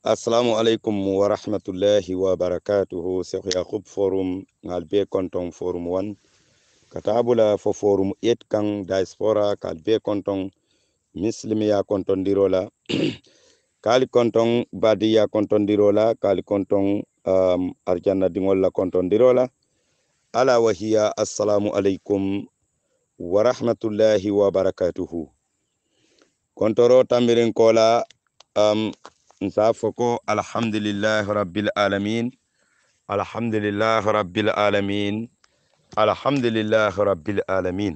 assalamualeykum wa rahmatullahi wa barakatuhu cheikh yakub forum ngal be konton forum wan katabula fo forum et kan diaspora kal be konton mislimiya konton dirola kali konton badiya konton dirola kali konton um, arjanna dingol la konton dirola ala wahiya assalamu aleykum wa rahmatullahi wa barakatuhu kontoro tamirin kola um, نسافقو الحمد لله رب العالمين الحمد لله رب العالمين الحمد لله رب العالمين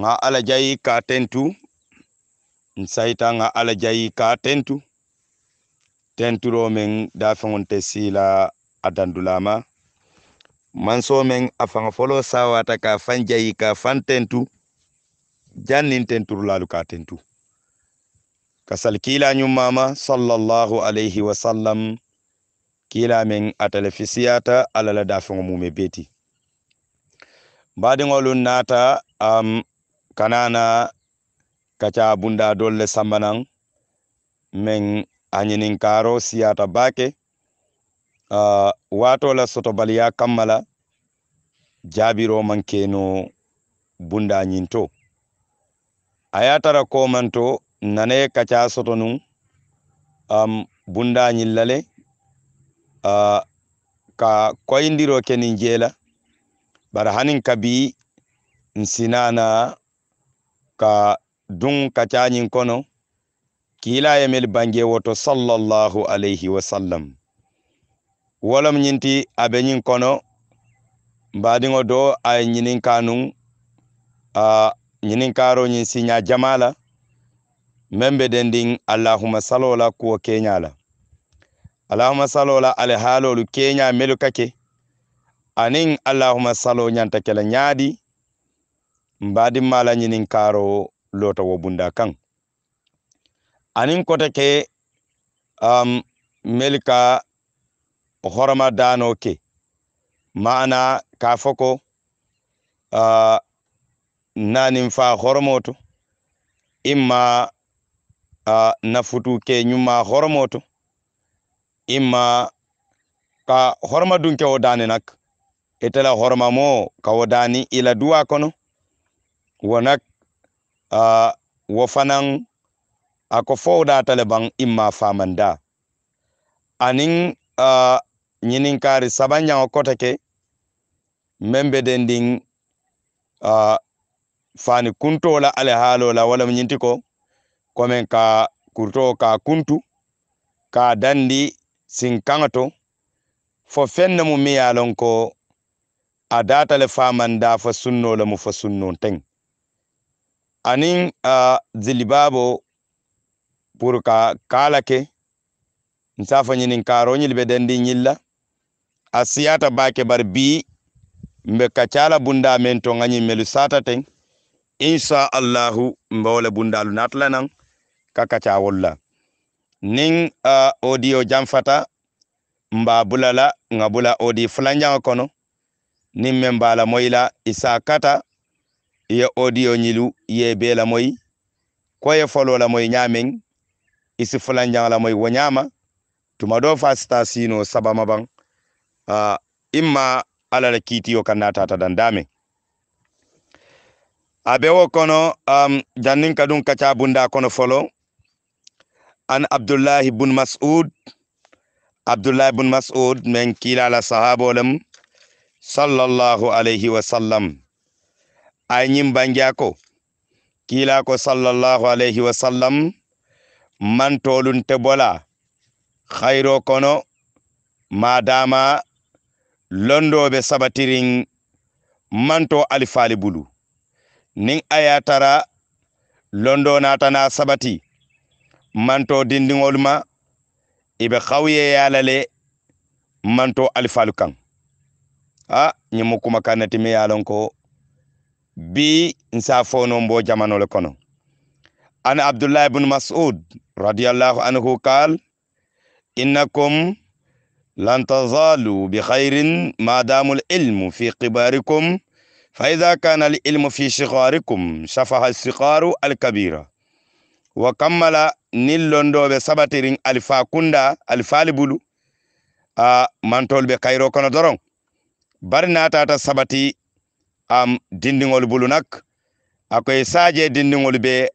nga ala jayi ka tentu nsaita nga ala jayi ka tentu tenturo men da fangonte sila adandulama manso men a fanga folo sawata ka fan jayi ka fan tentu jannin tenturu lalu ka tentu kasal kiilañum mama sallallahu alayhi wa sallam kiilamen atale fisiyata alala dafiŋo mume beti baadiŋolun naata um, kanana kaca bunda dolle sambanan meŋ añinin kaaro siyata baake uh, waato la sotobaliya kamma la jaabiro man keno bunda ñinto a komanto nane kaca soto nun um, bunda ñillale uh, ka koyindiro ke kenin jeela bara hanin kabi nsinana ka dun kacañin kono kiilayemel bange woto sallallahu alayhi wa sallam wolom ñinti abe ñin kono mbadiŋo do a ñinin kanun uh, ñinin karo ñin siña jamala membe den ndin allahuma salola kuwo keñala allahuma salola ala haalolu keña melu kake anin allahuma salo ñanta kela ñaadi mbadimmala ñinin kaaro lota wo bunda kan anin kota ke um, melu ka horoma daano ke maana ka fo ko uh, nanin fa horomoto imma a nafutu ke ñumma horomo to imma ka horoma dunke wo dani nak itela e horoma mo ka wo dani ila duwa kono wo nak a wo fanan ako fowda tale ban imma famanda anin a ñinin kari sabanjaŋo kota ke meŋ be den din a fani kuntola ala haalo la walla ñinti ko komin ka kurto ka kuntu ka dandi sinkaŋo to fo fenne mu miŋ ye loŋ ko a data le famanda fo sunno le mu fo sunno teŋ aniŋ a zilibabo pour ka kala ke nsa fo ñinin karo ñil be dendi ñilla a siyata bake bar bi mbe kacala bunda men to melu sata teŋ insha allahu mbawole bundalu natlanan kakacawol la nin uh, odiyo jamfata mba bulala la nga bula odi flanja kono nin meŋ be a isa kata ye odiyo nyilu ye bela moy ko ye folo la moy ñaameŋ isi flanja la moy wonyama tumado do fa sita sino sabama baŋ uh, imma alala kiti kiitiyo kanata ta dandame a wo kono um, janin kadun kacha bunda kono folo عن عبد الله بن مسعود عبد الله بن مسعود من كيل على صحابه لم صلى الله عليه وسلم أين بانجاكو كيلاكو صلى الله عليه وسلم من تولن تبولا خيرو كونو ما داما لندو بسباتيرين منتو الفالي بولو نين آياتارا لندو ناتنا سباتي manto dindiŋolu ma i be hawuyeyala le manto alifalu kaŋ a ñiŋ mu kumakaŋ ne ti ko bi n fono mbo jamano le kono ana abdullah ibn masud radiyallahu anhu qal innakum lan tazalu bikhairin ma damu lilmu fi kibarikum فإذا كان العلم في صغاركم شفح الصغار الكبيرة wa kammala nin londoɓe sabatirin alifa kunda alifali bulu a mantol ɓe kayro kono doron bari natata sabati am dindigol bulu nak akoye saje dindigol be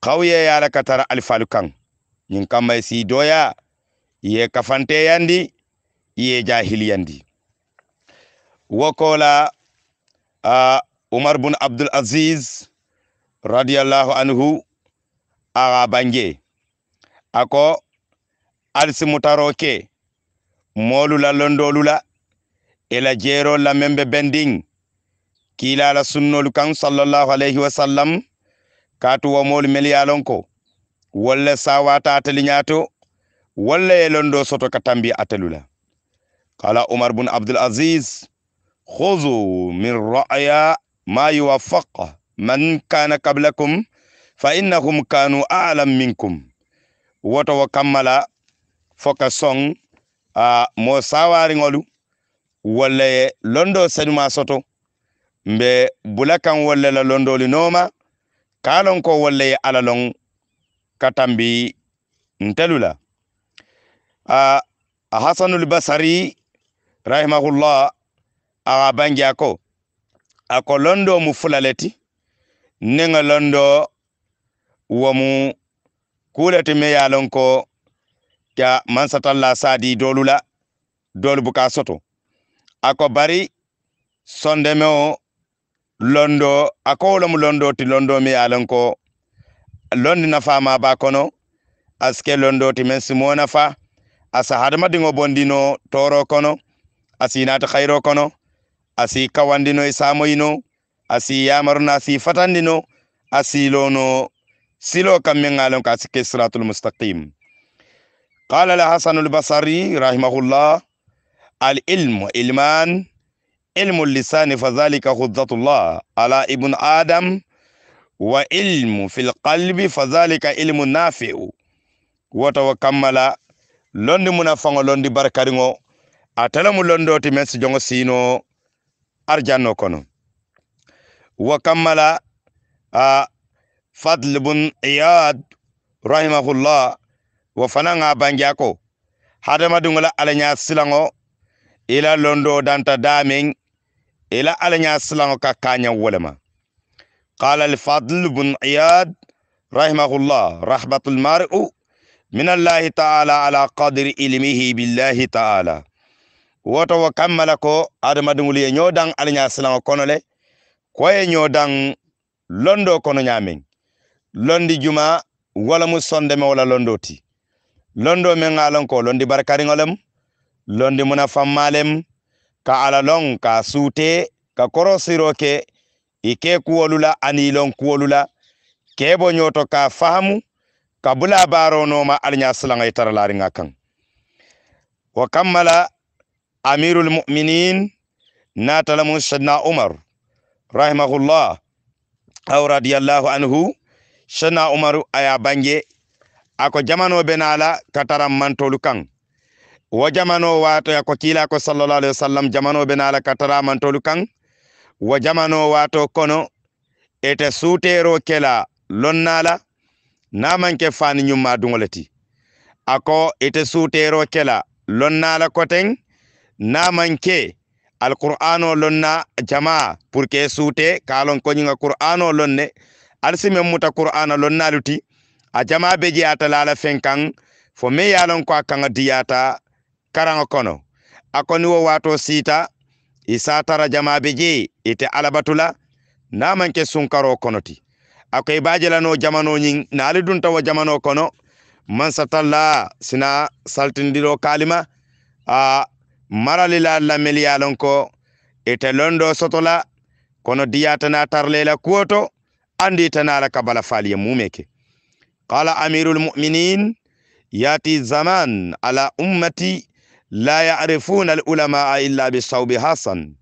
kawye yala katara alifalu kan ñin kamma si doya ye kafanteyandi ye jahiliyandi wokola uh, umar bun abdul aziz radiallahu anhu aga bange ako alsimutaro ke molula londolula ila jero la membe bending kila la sunno kan sallallahu wa sallam katu wa molu meli yalonko sawata atalinyato walla londo soto katambi atalula kala umar بن abdul aziz khuzu min ra'ya ما يوفق من كان قبلكم fa innahum kanu alam minkum woto wo kammala foka son uh, mo sawariŋolu walla ye londo senuma soto mbe bula kan walla la londoli nooma kaalon ko walla alalon katambi ntelu la uh, hasanul basari rahimahullah awa bangi ako ako londo mu fulaleti nenga londo womu kulati me yalon ko ka mansatalla sadi dolula dolu buka soto ako bari sonde me o londo ako wolomu londo ti londo me yalon ko londi nafa ma ba kono aske londo ti men simo nafa asa hadamadiŋo bondino toro kono asi nati hayro kono asi kawandino i samoyino asi yamaruno asi fatandino asi lono silo kam men ngalon ka sikke siratul mustaqim qala la hasan al basri rahimahullah al ilmu ilman ilmu lisani fadhalika khuddatullah ala ibn adam wa ilmu fil qalbi fadhalika ilmu nafi'u wota wa kammala londi muna fango londi barkaringo atala mu londo ti men sijoŋo sino arjanno kono wa kammala uh, fadl bun iyad rahimahullah wa fananga banjako hadama dungala alanya silango ila londo danta daming ila alanya silango ka kanya wolema qala fadl bun iyad rahimahullah rahmatul mar'u min allah taala ala qadri ilmihi billahi taala woto wa kamalako adama ko nyodang alanya silango konole ala nyodang londo kono nyaming londi juma wala mu sondeme wala londoti londo me ngalon ko londi ngalem londi muna famalem ka ala long ka sute ka koro siro ke i ke ani kebo nyoto ka fahamu ka bula baronoma alña silaŋa i tara lariŋa wa kammala amirul mu'minin natalamu sidna umar rahimahullah aw radiyallahu anhu chena umaru aya bange ako jamano benala kataram mantolu kan wo jamano wato ya ko kila ko sallallahu alaihi wasallam jamano benala katara mantolu kan wo jamano wato kono ete sutero kela lonnala na manke fani nyumma dungolati ako ete sutero kela lonnala koteng na manke alqur'ano lonna jamaa pour que suté kalon koñinga qur'ano lonne alsimen muta qur'ana lonnaluti a jamaɓe jeyata lala fen kan fo me yalon ko a kanga diyata karanga kono a koni wo wato sita isa tara jamaɓe je ite alabatula namanke sunkaro kono ti a koye bajelano jamano ñin naali dunta wo jamano kono mansa talla sina saltindiro kalima a marali la lamel yalon ko ite londo sotola kono diyata na tarlela kuwoto andi tanala kabala فالي mumeke قال أمير المؤمنين ياتي زمان على أمتي لا يعرفون العلماء إلا بصوب حسن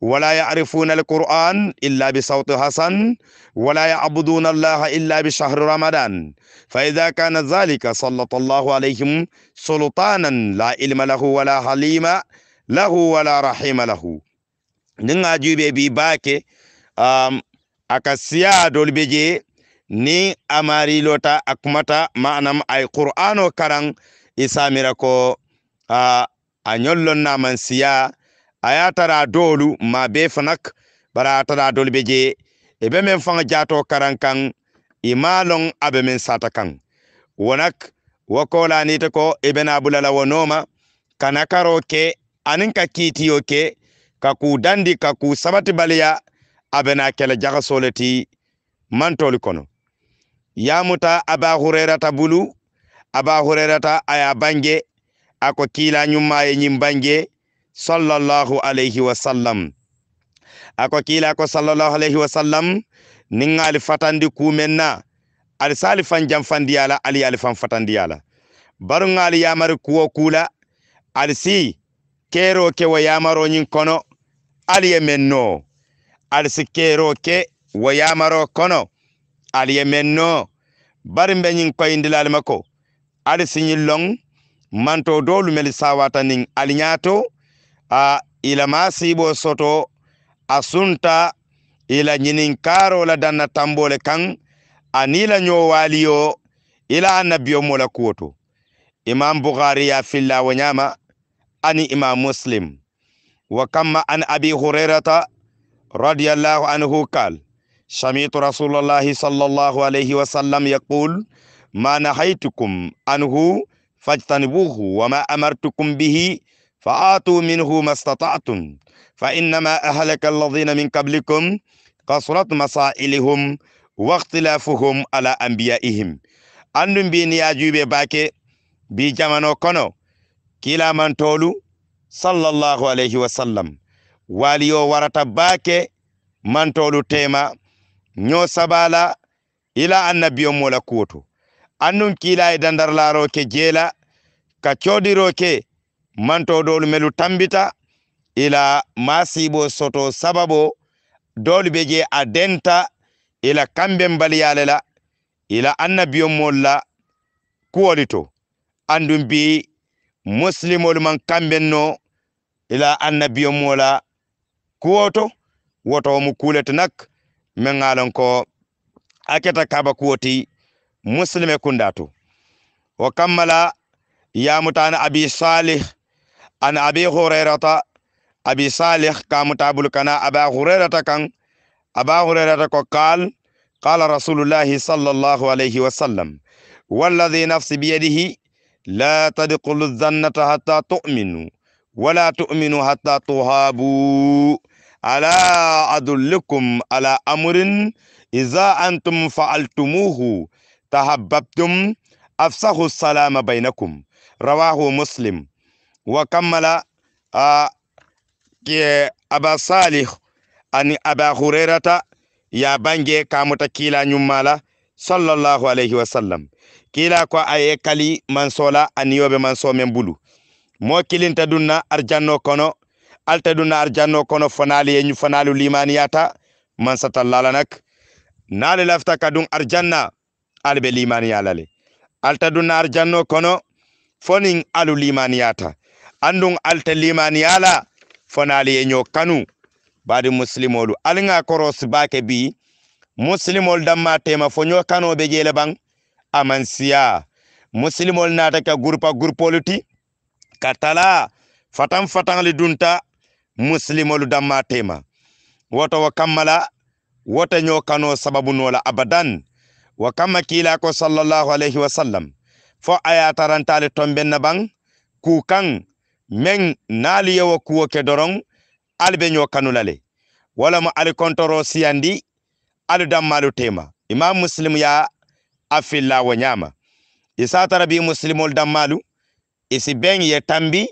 ولا يعرفون القرآن إلا بصوت حسن ولا يعبدون الله إلا بشهر رمضان فإذا كان ذلك سلط الله عليهم سلطانا لا علم له ولا حليم له ولا رحيم له نعاجي بي باكي aka siya dol be je ni amarilota a kumata manam ay qur'ano karan isamira ko a a ñollon naman siya a ya tara doolu ma be fanak bara a tara dol be je e be men fanga jato karan kan imalon abe men sata wo nak wakolani ta ko e be na bulala wonoma kana karo ke anin ka kitiyo ke ka ku dandi ka ku sabati baliya abena kele jaxasole ti mantolu kono yamuta aba hurerata bulu aba hurerata aya bange ako kila nyuma ye nyim bange sallallahu alayhi wa sallam ako kila ko sallallahu alayhi wa sallam ninga ali fatandi ku menna al sali fan jam fan diala ali ali fan fatandi ala baru ngali yamar kuwo kula al si kero ke wa yamaro nyin kono ali menno alisi kero ke wayamaro kono aliyemenno bari mbe nyin koyindilal mako alisi nyillong manto dolu mel sawata nin alinyato a ila masibo soto asunta ila nyinin karo la danna tambole kan anila nyowaliyo ila annabiyo mola kuwoto imam bukhari ya filla wanyama ani imam muslim wa kama an abi hurairata رضي الله عنه قال سمعت رسول الله صلى الله عليه وسلم يقول ما نهيتكم عنه فاجتنبوه وما أمرتكم به فآتوا منه ما استطعتم فإنما أهلك الذين من قبلكم كثرت مسائلهم واختلافهم على أنبيائهم بين mbini yajuɓe بجمانو كونو كلا من تولو صلى الله عليه وسلم waliyo warata baake mantolu tema nyo sabala ila annabiyo mola kutu annum kila e dandarlaro ke jela ka codiro ke mantodolu melu tambita ila masibo soto sababo dolu be je a ila kambe mbaliyale la ila annabiyo molla kuwoli to andum bi muslimolu man kamben no ila annabiyo mola kuoto woto mu kulet nak men ŋalon ko aketa kaba kuoti muslime kundatu wa kamala ya mutana abi salih an abi hurairata abi salih kamutabul kana aba hurairata kan aba hurairata ko kal قال رسول الله صلى الله عليه وسلم والذي نفس بيده لا تدقل الذنة حتى تؤمنوا ولا تؤمنوا حتى تهابوا على أدلكم على أمر إذا أنتم فعلتموه تحببتم أفسحوا السلام بينكم رواه مسلم وكمل آه أبا صالح أن أبا هريرة يا بانجي كامتا كيلا نمالا صلى الله عليه وسلم كيلا كو أي كالي من صلى أن يوبي من صوم بلو moo kilinta ɗumna ar janno kono alta ɗumna ar janno kono fanali e yeñu fanalu limaniyata man satallala nak naale lafta ka ɗum ar janna ala ɓe limaniyalale alta ɗumna ar janno kono fonin alu limaniyata andun alta limaniyala fanali e yeño kanu baadi muslimolu alga korosi bake bi muslimol damma tema fo ño kanoɓe jeele ban aman siya muslimol nata ka groupa groupolu ti katala fatan fataŋli dunta musilimolu damma tema woto wo kammala wote ño kano sababu nola abadan wo kamma kiila ko sallallahu alayhi wa sallam fo aya tarantale tomben na ban ku kan men naali yewo kuwo ke doron albe ño kanulale wala mo ali kontoro siyandi alu dammalu tema imam muslim ya afilla wo ñama isa tarabi muslimol dammalu isi ben ye tambi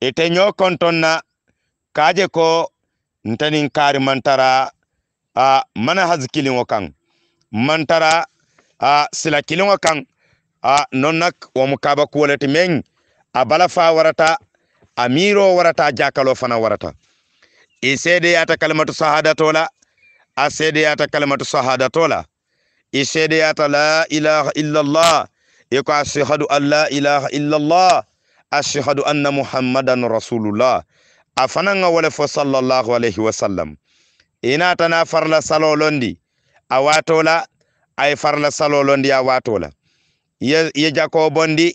ite nyo kontonna kaje ko ntanin kari mantara a mana hazkilin wakan mantara a sila kilin wakan a nonnak wa mukaba kuwalati men a bala fa warata a miro warata jakalo fana warata i seedeyata kalimatu sahada tola a seedeyata kalimatu sahada sahadatola i seedeyata la ilaha illallah eko ashhadu an la ilaha illallah ashhadu anna muhammadan rasulullah a fananga wole fo sallallahu alayhi wa sallam inatana farla salolondi a watola ay farla salolondi a watola ye, ye jako bondi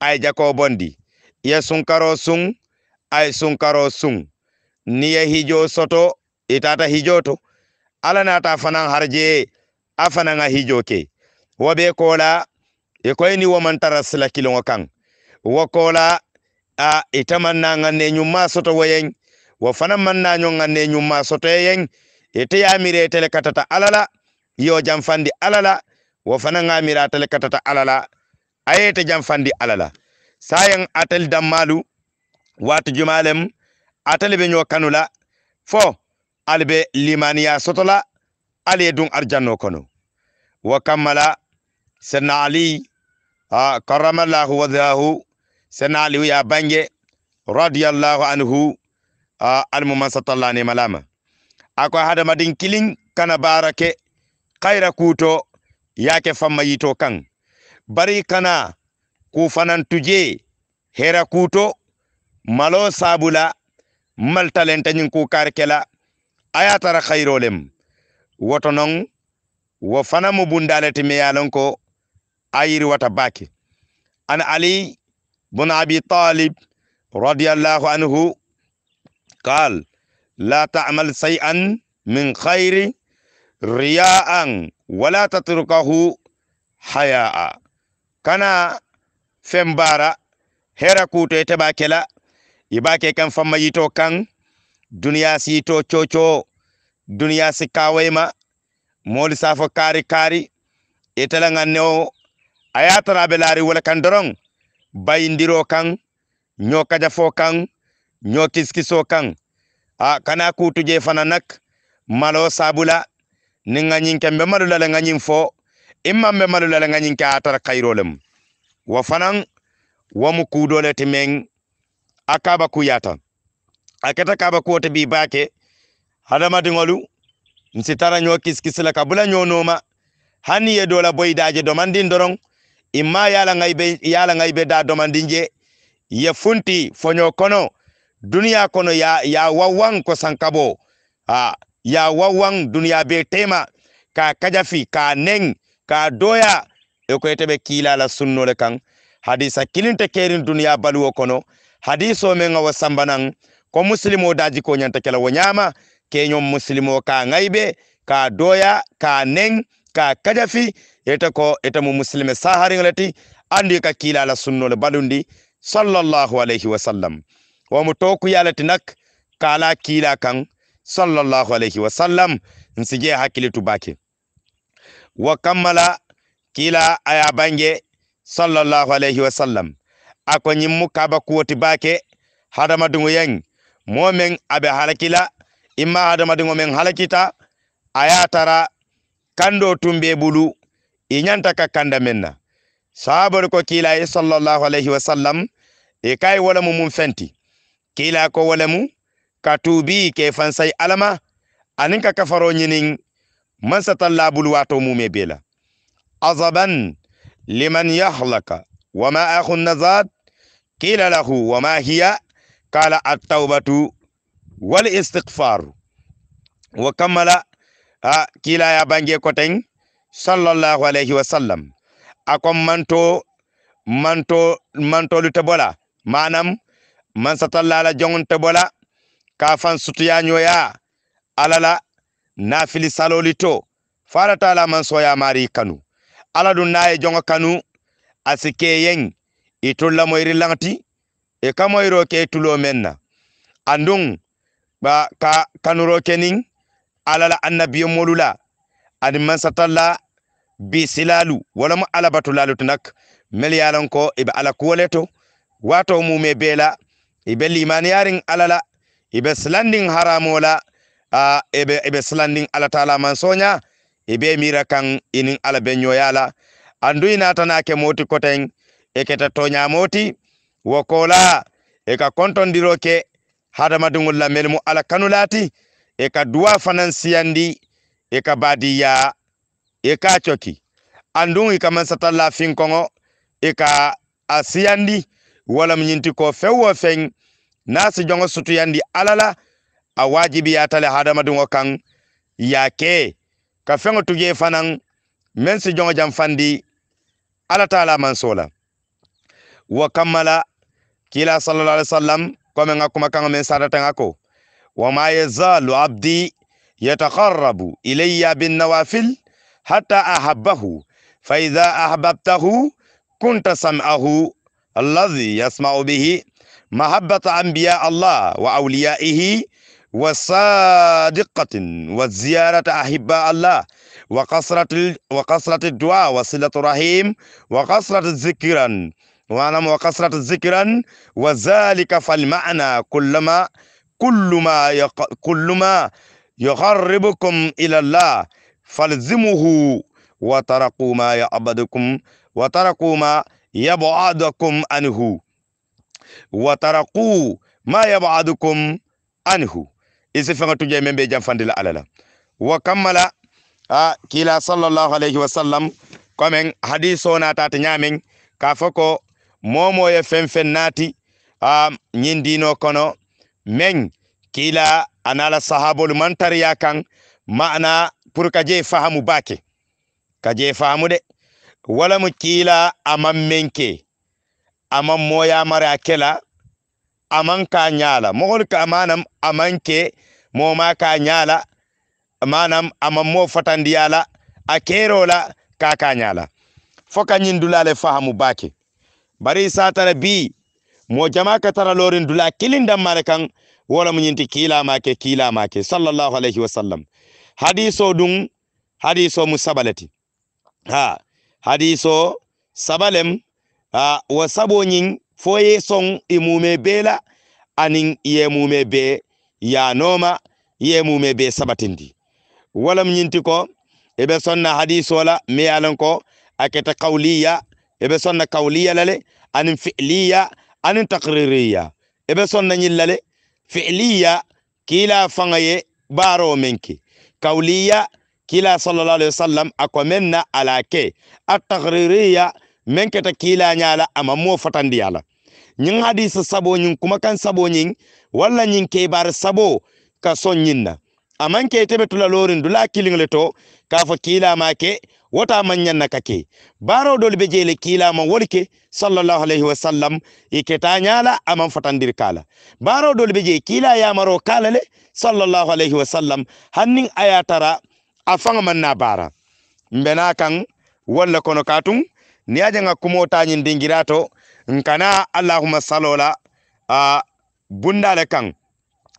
ay jako bondi ye sunkaro sun ay sunkaro sun ni ye hijo soto itata hijoto ala nata fanan harje a fananga hijo ke wobe kola e koyni womantara sila kiloŋo kaŋ wo kola a ita maŋ na ŋanne ñumma soto wo yeŋ wo fanaŋ maŋ na ñoŋ ŋanne ñumma soto ye yeŋ ite yamiri itele katata ala la yo janfandi ala la wo fanaŋ amiri atele katata ala la aye ite janfandi ala la sayeŋ atel danmalu waati jumalem atele be ño kanu la fo ali be limaniya soto la ali ye duŋ arijanno kono wo kamma la sanna ali uh, karamallahu wajhahu sanna aliyu ya bange radiyallahu anhu uh, almuman satalla ne malama ako hadamadin kilin kana barake kayra kuto yake famma yito kan bari kana ku tuje hera kuto malo sabula mal talenta nyin ku karkela ayatara khayrolem woto non wo fanamu bundalete meyalon ko ayiri watabaki an ali bun abi talib radiyallahu anhu قال لا تعمل شيئا من خير رياء ولا تتركه حياء كان فمبارا هرا كوتو تباكلا يباكي كان فما يتو كان دنيا سيتو تشوتشو دنيا سكاويما مول سافو كاري كاري يتلغنو a ye be laari wala kan doroŋ bayindiro kaŋ ɲo kajafo kaŋ ɲo kisikiso kaŋ a kana kutu je fana nak malo sabula ni ŋa ñiŋ ke mbe malu la ŋa ñiŋ fo i maŋ malu la ŋa ñiŋ a tara kayiro lemu wo fanaŋ wo mu kuudo le ti meŋ a kabakuyaata a keta kabakuwo ti bii baa ke hadamadiŋolu nsi tara ɲo kisikisi la ka bula ɲo nooma hani ye do la boyi daaje domandin doroŋ imma ngai be da domandinje ye funti foño kono duniya kono ya, ya wawang ko sankabo a ya wawang duniya be tema ka kajafi ka neng ka doya e ko la sunno le kan hadisa kilinte kerin duniya baluwo kono hadiso me awo sambanang ko musilimo daji ko nyanta kala wo ñama keñon ka ŋaybe ka doya ka neng ka kajafi ete ko ete mu muslime sahariŋoleti andi ka kiilala sunnole balundi sallallahu alayhi wasallam womo tokuyalati nak kala kila kan sallallahu alayhi wasallam nsije hakkilitu bake wa kammala kila aya bange sallallahu alayhi wasallam ako ñimmu kaba kuwoti bake hadamaduŋo yaŋ momen abe halakila imma hadamaduŋo meŋ halakita ayatara kando tumbe bulu inyantaka ka kanda menna na ko kila e sallallahu alayhi wa sallam e kay mu mum fenti kila ko wala mu katubi ke fansay alama anin ka kafaro nyinin man satallabul wato mume bela azaban liman yahlaka wama akhu nazat kila lahu wama hiya kala at-taubatu wal istighfar wa kamala kila ya bange koten sallallahu alayhi wa sallam ako manto manto mantolu te bola manam man satallala jongon te bola ka fan sutuya ñoya alala nafili saloli to faratala man soya mari kanu ala dun naye jongo kanu asike yen itulla moyri langti e kamoyro ke tulo menna andung ba ka kanuro kenin alala annabiyo molula adi mansatalla bi silalu wala mu alabatu lalu tinak mel yalan ko ibe ala kuwale to wato mume me bela ibe limaniyarin alala ibe silandin haramola la ibe ibe silandin ala tala mansonya ibe mira kan inin ala benyo yala ke moti koten eketa tonya moti wokola eka konton diroke hada madungul melmu ala kanulati eka duwa fanan siyandi ika badiya ika choki andun ika man sata lafin kongo ika asiyandi wala mnyinti ko fewo feng nasi jongo sutu yandi alala a wajibi ya tale hadamadun kan yake ka fengo tuje fanan men jongo jam fandi ala taala man kila sallallahu alaihi wasallam kome nga kuma kan men sadata yazalu abdi يتقرب إلي بالنوافل حتى أحبه فإذا أحببته كنت سمعه الذي يسمع به محبة أنبياء الله وأوليائه وصادقة والزيارة أحباء الله وقصرة وقصرة الدعاء وصلة رحيم وقصرة ذكرا وأنا وقصرة ذكرا وذلك فالمعنى كلما كل ما يق... كل ما يقربكم إلى الله فالزموه وتركوا ما يعبدكم وتركوا ما يبعدكم عنه وتركوا ما يبعدكم عنه إذا فنتو جاي من بيجان فندل على وكمل kila sallallahu alayhi wa sallam komin hadiso natata ñamin ka fo ko momoye fen fen naati um, ñindino kono men kila anala sahabol mantariya kan ma'ana pour ka je fahamu bake ka fahamu de wala mu kila aman menke aman moya mara kela aman ka nyala mogol ka manam aman mo ma ka nyala manam aman mo fatandiyala a ka ka nyala foka nyin dulale fahamu bake bari satara bi mo jama ka tara lorin dula kilin dan kan wala mu ñinti kiilamake kiilamake sallallahu alayhi wasallam sallam hadiso ɗum hadiso mu sabalati ha hadiso sabalem ha wo saboñin foye son i mume bee anin ye mume bee yanoma ye mume bee sabatindi wala mu ko ebe sonna hadiso la mi yalan ko aketa kawliya ebe sonna kawliya lale anin fi'liya anin takririya eɓe sonna ñillale fi'liya kila fanga ye baaro men ke kawliya kila sallallahu alaihi wasallam ako men na ala ke at-taqririya men keta kila nyala ama mo fatandi ala nyin hadisi sabo nyin kuma kan sabo nyin walla nyin ke bar sabo ka son nyinna aman ke tebe tula lorin dula kilin leto ka fa kila ma ke wota manyanna kake baro dol be jele kilama wolke sallallahu alaihi wasallam iketa nyala aman fatandir kala baro dol be je kila yamaro kala le sallallahu alaihi wasallam hannin ayatara afanga manna bara mbena kan walla kono katun ni aja nga kumota nyin dingirato nkana allahumma salola a bundale kan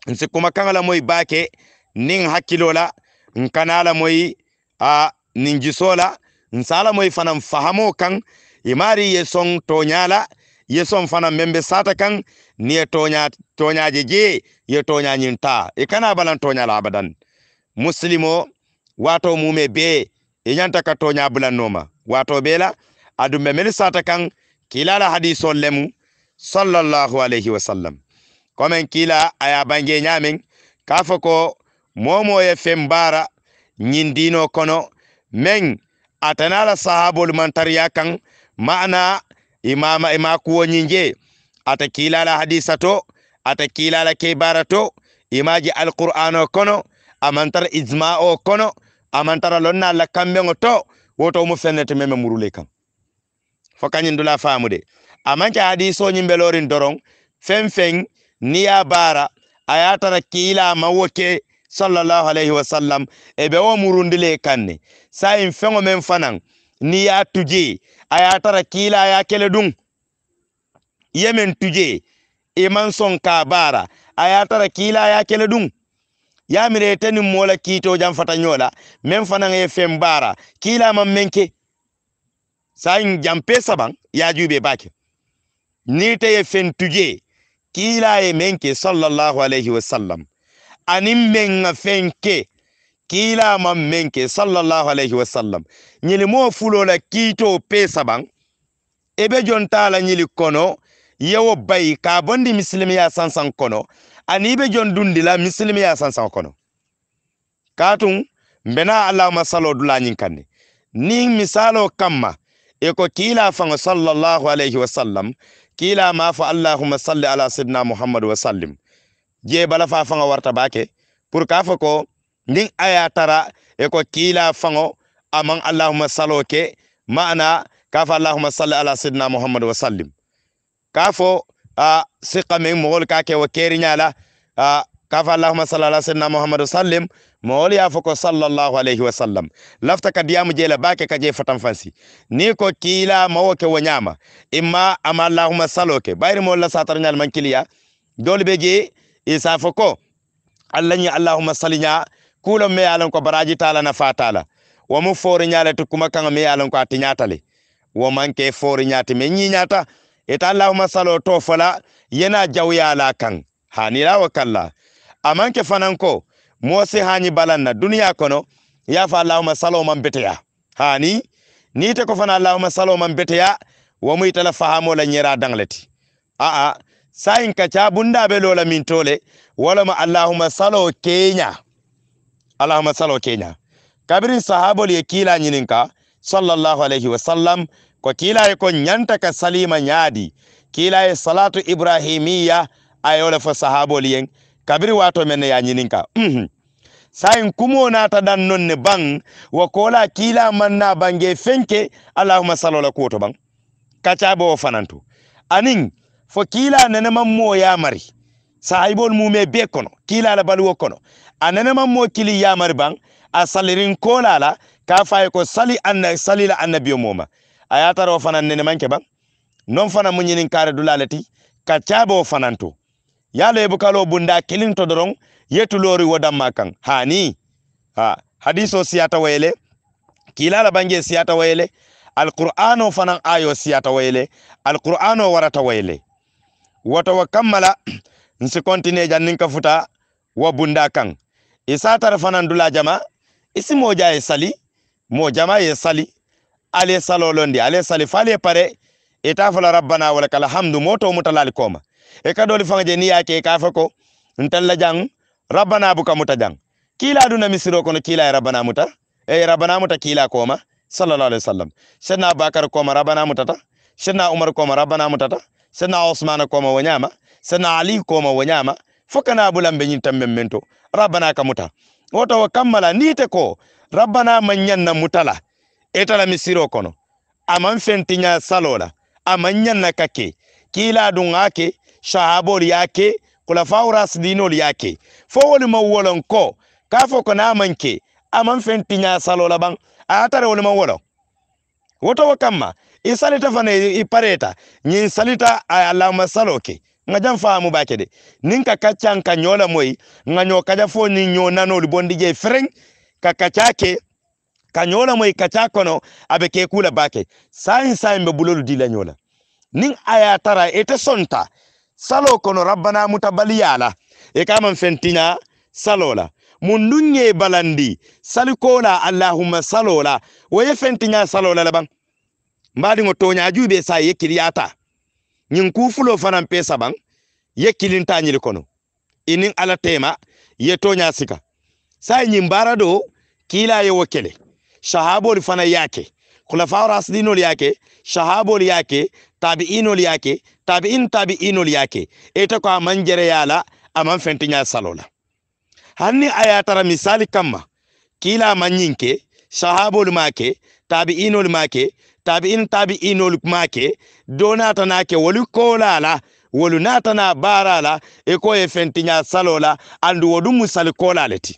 nsi kuma kan la moy bake nin hakkilola nkana la moy a nin jisola nsala moy fanam fahamo kan imari ye son toñala ye son fana membe sata kan ni tonya tonya toñaje je ye tonya nyin ta e kana balan tonyala abadan muslimo wato mume be e nyanta ka tonya bulan noma wato bela adu memel sata kan kilala hadiso lemu sallallahu alaihi wasallam komen kila aya bange nyamin kafa momo ye fembara nyindino kono men atanala sahabol man tariya kan ma'ana imama ima e kuwoñinje ata kilala hadisa to ata kilala kebara to imaji alqur'ano kono amantar ijma o kono amantara lonna la kambeŋo to woto mu fennete meme murule kan fo kañin dula faamude amanke hadisoñimbelorin doron fen feŋ niya bara a yatara kiila mawo ke sallallahu alaihi wasallam e be wo murundile kanne sayin fengo men fanan ni ya tuje a ya tara kila ya kele dun yemen tuje e man son ka bara a ya tara kila ya kele dun ya mire tani mola kito jan fata nyola men fanan e fen bara kila man menke sayin pesa saban ya jube bake ni te ye fen tuje kila ye menke sallallahu alaihi sallam. ani men ka fɛn kɛ kila ma men kɛ sallallahu alaihi wasallam nyilimo fulo la kito pe saban ebe jon la nyili kono yewo bayi ka bondi misilimiya sansan kono ani be jon dundi la misilimiya sansan kono katun mbena alama salo dula nyinkande ni misalo kamma eko kila fango sallallahu alaihi wasallam kila ma fa allahumma salli ala sayyidina muhammad wa sallim je bala fa fanga warta bake pour ka fa ko ndin aya tara e ko kila fango aman allahumma saloke ma'ana ka fa allahumma salli ala sidna muhammad wa sallim ka fo a siqa min mogol ka ke wa keri nyala a ka fa allahumma salli ala sidna muhammad wa sallim mogol ya fa ko sallallahu alaihi wa sallam lafta ka diamu jela bake ka je fatan fansi ni ko kila mawoke wa nyama imma ama allahumma saloke bayri mo la satar nyal man kiliya dol je isa fo ko allah ñi allahuma saliña kuulo me ye lon ko baraji tala nafa tala wo mu foori ñaale ti kuma kaŋa me ye ko ati ñatale man ke foori ñaati me ñi ñata ita salo to fola yena jawya la kaŋ hanira wo kalla aman ke fanan ko moo si hañi balan na duniya kono yafa allahuma salo man beteya hani ni niite ko fana allahuma salo man beteya wo mu itala fahamo la ñera daŋ le ti aa sayin kaca bunda be lola min tole walama allahumma salo kenya allahumma salo kenya kabirin sahabol ye kila nyininka sallallahu alaihi wasallam ko kilaye ko ka salima ñaadi kilaye salatu ibrahimia ayole fo sahabol yen kabiri wato men ya ñininka mm mm-hmm. kumo nata dan non bang wa kila manna bange fenke allahumma salola kuwoto bang kacaɓo o fanantu anin fo kiila nenema mo yamari sahibol mume be kono kiila la baluwo kono a nenema mo kili yamari ban a salirin kola la ka faye ko sali anna sali annabiyo moma a ya taro fana nenema ban non fana mu nyinin kare dulalati ka cabo fananto yalo ebukalo bunda kilin to doron yetu lori wadamma kan hani ha hadiso siyata wele kilala bange siyata wele alqur'ano fanan ayo siyata wele alqur'ano warata wele woto wa kammala nsi continue jannin ka futa wa kan isa fanan dula jama isi moja ye sali mo jama ye sali ale salolondi ale sali fale pare ita e rabbana wa hamdu moto mutalal koma e ka doli fanga ni yake e ka fa ntalla jang rabbana buka muta jang kila aduna misiro kono kila ya e rabbana muta e rabbana muta kila koma sallallahu alaihi wasallam sanna bakar koma rabbana mutata sanna umar koma rabbana mutata sena osmana koma wo ñama sena ali koma wo ñama fo kana bulanɓe ñin tanmen men to rabbana ko rabbana man ñanna mutala etala misiro kono aman fentiña salola aman ñanna kake kiila ɗum a ke sahabol ya ke kulafawu rasidinol ya ko ka fo ko aman fentiña salola ɓan a wolima wolon woto wo i salita fana i pareta ñin salita a alama saloke nga faamu baake de nin ka kaccan moy nga kaja fo ni ño nanolu bondi je fereng ka kacake moy kaca kono abe ke kula baake sayin sayin be bulolu dila ñola nin aya tara sonta salo kono rabbana mutabaliyala e kaman fentiña salola mun balandi salikola allahumma salola wo ye salola laban mbadi ngo tonya jube sa ye kiliyata nyin ku fanan pesa bang ye kilin tanyil kono inin ala tema ye tonya sika sai nyin barado kila ye wakele shahabol fana yake khulafa rasidinol yake shahabol yake tabi'inol yake tabi'in tabi'inol yake ita ko manjere yala aman fentinya salola hanni ayatara misali kamma kila manyinke shahabol make tabi'inol make tabi'in tabi'inolu kuma kɛ dɔ nata n'a kɛ wolu kola la wolu nata n'a baara la i e ko ye fɛntiɲa salo andu wodu musali kola le ti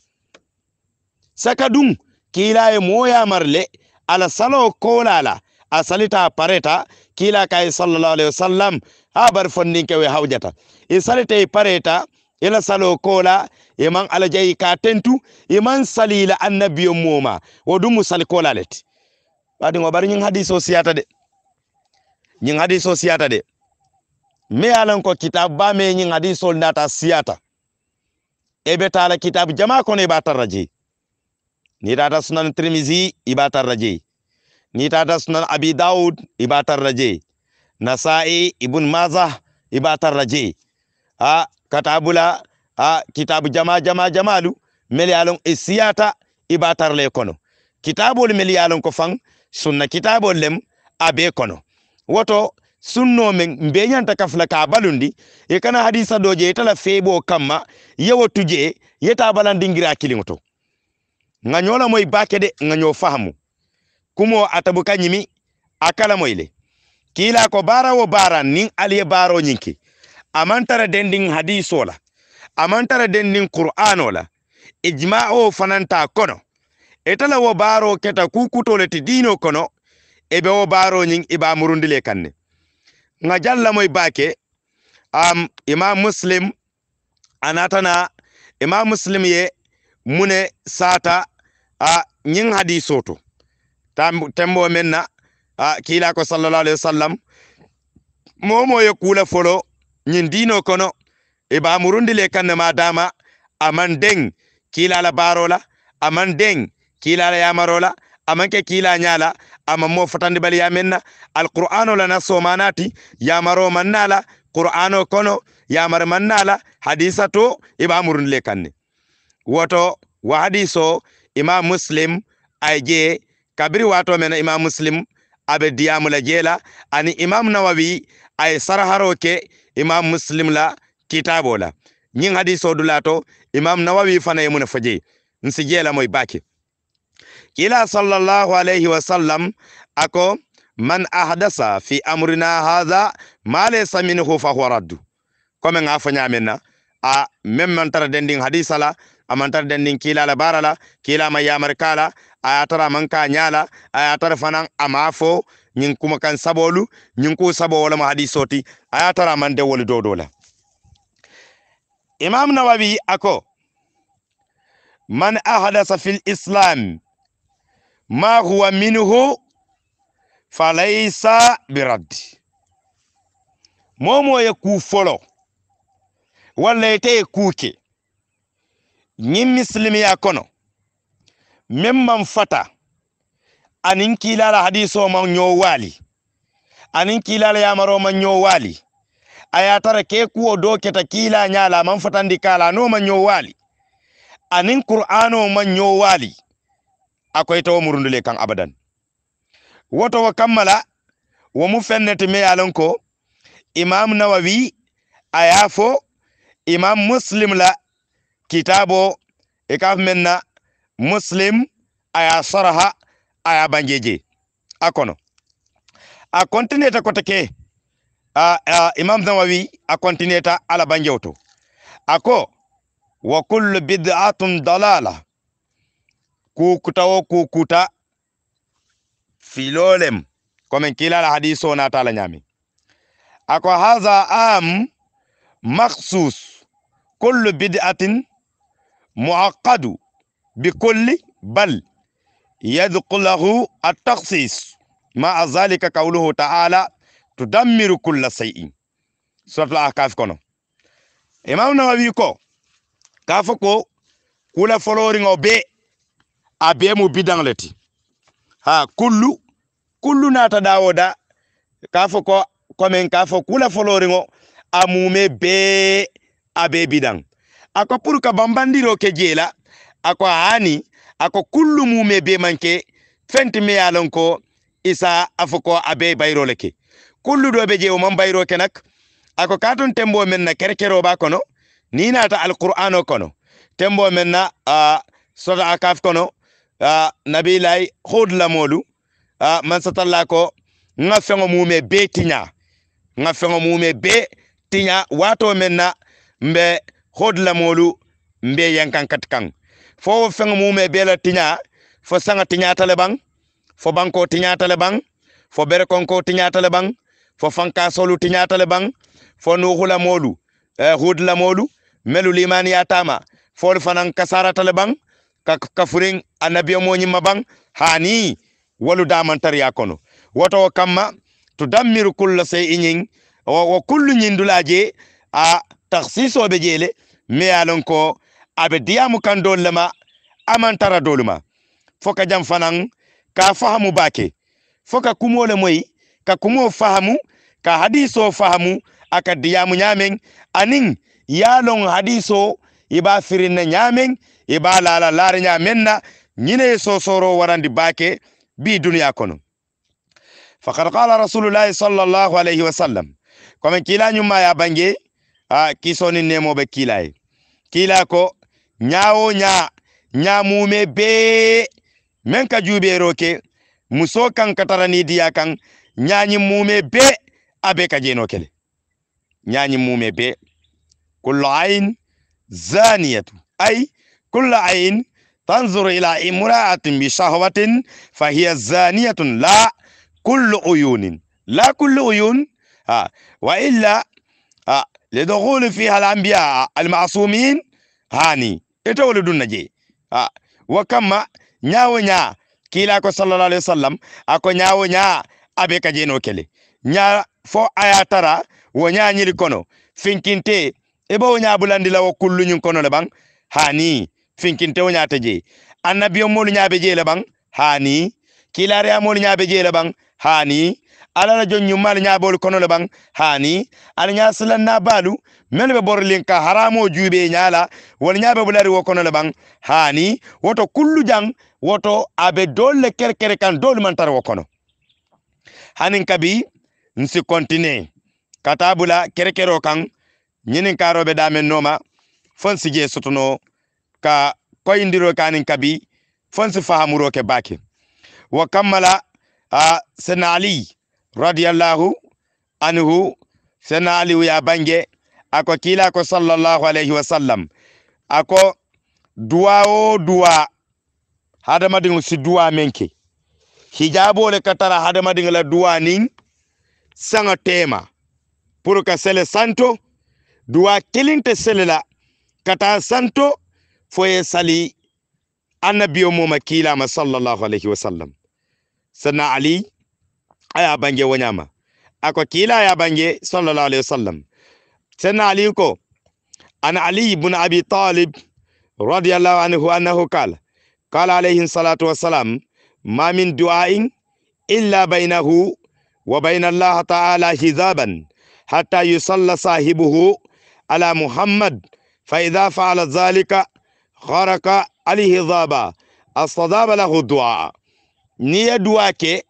saka dun kila ye moo yamar ala salo kola la a salita pareta kila kaye sallallahu alaihi wasallam ha bar fondinke we hawjata i pareta ila salo kola iman alajayi ka tentu iman salila annabiyo moma wodu musali kola ɓaadi ngo bar ñing hadiso siyata de ñing hadiso siyata de mi alan ko kitab ba me ñing hadisol nata siyata e taala kitab jama kono iɓa tarra jeyi sunan trimisi iɓa tarra jeyi sunan abi daud iɓa tarra jeyi nasa'i ibun maza iɓa tarra a katabula a kitabu jama jama jamalu meli alon e siyata iɓa tarla e kono kitabol meli alon ko fan sunna kitaabol lem a be kono woto sunno men beñanta kafla ka balundi e kana hadisa do je e tala feebo kamma yewo tuje yeta balandingira kilingo to nga nyola moy bake de nga nyo fahamu kumo atabu kanyimi akala moy le kila ko bara wo bara nin aliye baro nyinki amantara dending hadisola amantara dending qur'anola ijma'o fananta kono etala wo baaro keta kukutole ti diino kono e be wo baaro ñing iba murundile kanne ŋa jalla moy baake am ima muslim anatana ima muslim ye mune sata a ñing hadisoto tembo men na a kila ko sallallahu alaihi wasallam momo ye kula folo ñin diino kono iba murundile kanne ma dama aman deŋ kilala baarola aman deŋ kila kiilala yamarola amanke kila nyala ama mo fotandibaliya men na alqur'ano lana somanati yamaro mannala qur'ano kono yamar mannala hadisa to iba murunle woto wa hadiso imam muslim aje je kabiri wato mena imam muslim abe diamu la jela ani imam nawawi ay sarharo ke imam muslim la kitabola ñing hadiso dulato imam nawawi fana yemuna faje nsi jela moy baki kila sallallahu alayhi wa sallam ako man ahdasa fi amrina hadha ma laysa minhu fa huwa raddu comme nga fanya menna a mem man tara dendin hadisa la aman tara dendin kila la barala kila ma yamar kala aya tara man ka nyala aya tara fanan ama fo nyin kuma kan sabolu nyin ko sabo wala ma hadisoti aya tara man de wol dodola imam nawawi ako man ahdasa fil islam ma huwa minhu falaisa biraddi momo ye ku folo walla ite ye ku ke ñiŋ kono meŋ maŋ fata aniŋ la hadiso maŋ ñoo waali aniŋ kiila la yamaro maŋ ñoo a ye tara ke kuwo doo keta kiila ñaa la a maŋ fatandi kaa la anoo maŋ ñoo aniŋ qur'ano maŋ ñoo akoy tawo murundule kan abadan wato wa kammala wa mu fennete me yalan imam nawawi a fo imam muslim la kitabo ikaf e menna muslim ya saraha ya banjeje akono a kontineta kotake a imam nawawi a kontineta ala banjewto ako wa kullu bid'atun dalala kukuta wo kukuta filolem komin kilala hadise o natala ñami ako haha am maksus kullu bid'atin muaqqadu bi kulli bal yadkulahu attaksis maa zalika kauluhu taala tudammiru kulla shay'in suratul ahkaf kono imam nawawi ko k'a fo ko kula foloriŋo bee a biyemu bidangle ti ha kullu kullu nata ɗawo da ka fo ko komin ka fo kula foloringo a mume be a be bidan ako pour ka bambandiro ke jela ako hani ako kullu mume be manke fenti me yalon ko isa afo ko a be bayroleke kullu do be jewo man bayroke nak ako katon tembo men na kerkero ba kono ni nata alqur'ano kono tembo men na uh, sota akaf kono nabi lay hudlamolu man satalla ko nga fengo mume be tinya nga fengo mume be tinya wato menna mbe hudlamolu mbe yankan katkan fo fengo mume be la tinya fo sanga tinya talebang fo banko tinya talebang fo bere konko tinya talebang fo fanka solu tinya talebang fo nuhula molu hudlamolu eh, melu limani yatama fo fanan kasara talebang kafurin annabiya moñi maban hani walu damantar ya kono woto kamma tudammiru kulla shay'in wa kullu nyindulaje a takhsiso be jele me yalon ko abe diyamu kan dolema amantara doluma foka jam fanan ka fahamu bake foka kumole moy ka kumo fahamu ka hadiso fahamu aka diyamu nyamen anin yalon hadiso iba firinna nyamen e ba lala laariña menna nyine sosoro warandi bake bi duniya kono faqad qala rasulullah sallallahu alayhi wa sallam kila nyuma ya bange a kisoni nemoɓe kilay kila ko ñaawo nya mume bee men ka juuɓeero ke muso kan katarani diya kan ñaañi mume bee abe ka jeno kele ñaañi mume bee kullu ayn zaniyatu ay kulla ain tanzuru ila imra'atin bi shahwatin fa hiya zaniyatun la kullu uyunin la kullu uyun ha wa illa lidukhuli fiha al-anbiya al-ma'sumin hani ita waludun naje ha wa kama nyawo nya kila ko sallallahu alaihi wasallam ako nyawo nya abe kajeno kele nya fo ayatara wo nya nyiri kono finkinte ebo nya bulandi lawo kullu nyun kono le bang hani finkintewo ñaata je annabiyo molu ñaabe jeele ɓan hani kilare amolu ñaabe jeele ɓan hani alala jon ñummaali ñaaɓolu konole ɓan hani ala ñaasilanna baalu mene ɓe borolin ka haramo juuɓe ñaala wala ñaaɓe ɓulari wo konole ɓan hani woto kullu jan woto aɓe dolle kerkere kan dolu man tara wo kono hanin kabi nsi continue kata kerkero kan ñinin karoɓe damen nooma fon si je sotono ka koyindiro kanin kabi fonsi fahamuro ke bake wa kammala a sana ali radiyallahu anhu sana ali ya bange ako kila ko sallallahu alayhi wa sallam ako duwa o duwa dingu si duwa menke ke hijabo le ka tara dingu la duwa nin sanga teema pour ka sele santo duwa kilinte te sele la ka taa santo فوي سالي النبي ومكيلا ما صلى الله عليه وسلم سنا علي ايا بانجي ونياما اكو كيلا يا بانجي صلى الله عليه وسلم سنا علي كو انا علي بن ابي طالب رضي الله عنه انه قال قال عليه الصلاه والسلام ما من دعاء الا بينه وبين الله تعالى حذابا حتى يصلى صاحبه على محمد فاذا فعل ذلك gharaka alihidhaba astadaba lahu dua niya dua ke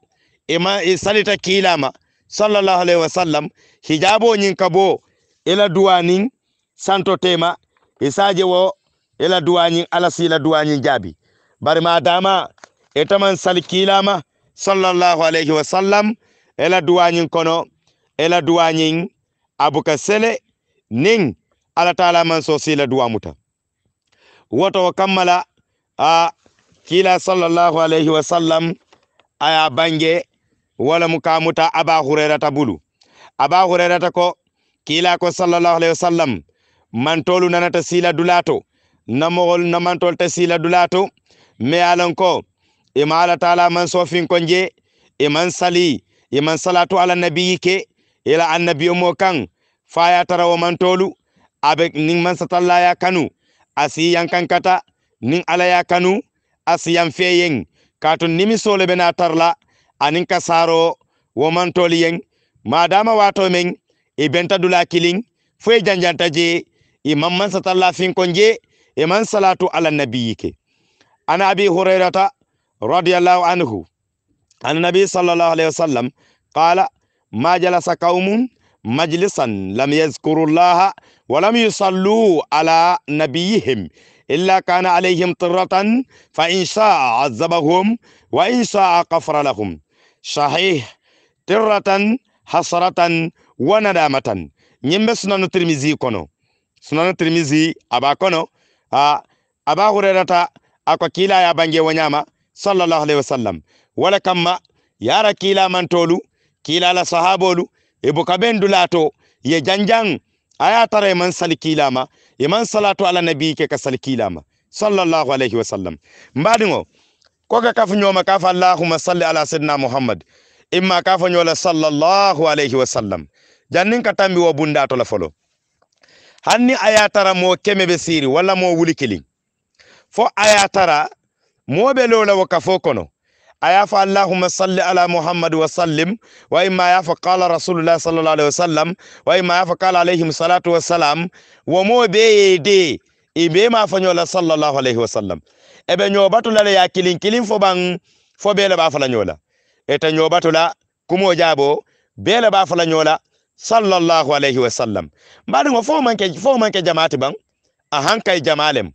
ima isalita e kilama sallallahu alaihi wasallam hijabo nyin kabo ila dua nin santo tema isaje wo ila dua nyin ala sila dua nyin jabi bari ma dama itaman sal kilama sallallahu alaihi wasallam ila dua nyin kono ila dua nyin abuka sele nin ala taala man so sila dua muta woto wa kammala a kila sallallahu alaihi wasallam a ya bange wala mu kamuta aba ta bulu aba hurera ta ko kila ko sallallahu alaihi wasallam man tolu nana ta sila dulato na man tol ta sila dulato me alan ko ima e ala taala man ko nje e man sali e man salatu ala nabiyi ke ila e annabiyo mo kan faya tarawo man tolu abe nin man satalla ya kanu asi yankankata nin ala ya kanu asi yanfe yen katun nimi be na tarla anin kasaro saro womantoli yen madama wato men e benta dula kilin foye janjanta je e mamman satalla finkon je e man salatu ala nabiyike ana abi hurairata radiyallahu anhu an nabi sallallahu alaihi wasallam qala ma jalasa qaumun majlisan lam yazkurullaha ولم يصلوا على نبيهم إلا كان عليهم طرة فإن شاء عذبهم وإن شاء قفر لهم صحيح طرة حسرة وندامة نيمبه سنن الترمذي كونو سنن الترمذي أبا كونو آه، أبا هريرة أكو كيلا يا بانجي ونياما صلى الله عليه وسلم ولا ما يارا كيلا من تولو كيلا لصحابولو إبو كبين دولاتو يجنجان aya tara e man sali kilama e man salatu ala nabi ke ka sali kilama sallallahu alaihi wasallam mbadingo ko ka kafu nyoma kafa allahumma salli ala sayyidina muhammad imma kafa nyola sallallahu alaihi wasallam jannin ka tambi wo bunda to la folo hanni aya tara mo keme be siri wala mo wuli kilin fo aya tara mo be lola wo kafo kono أيافا اللهم صل على محمد وسلم وإما أيافا قال رسول الله صلى الله عليه وسلم وإما أيافا قال عليهم الصلاة والسلام ومو بي دي إبي ما فنيولا صلى الله عليه وسلم إبي نيوباتو لا يا كيلين كيلين فبان فبيلا بافلا نيولا إتا نيوباتو لا كمو جابو بيلا بافلا نيولا صلى الله عليه وسلم مادو فو مانكي فو مانكي جماعتي بان أهانكاي جمالم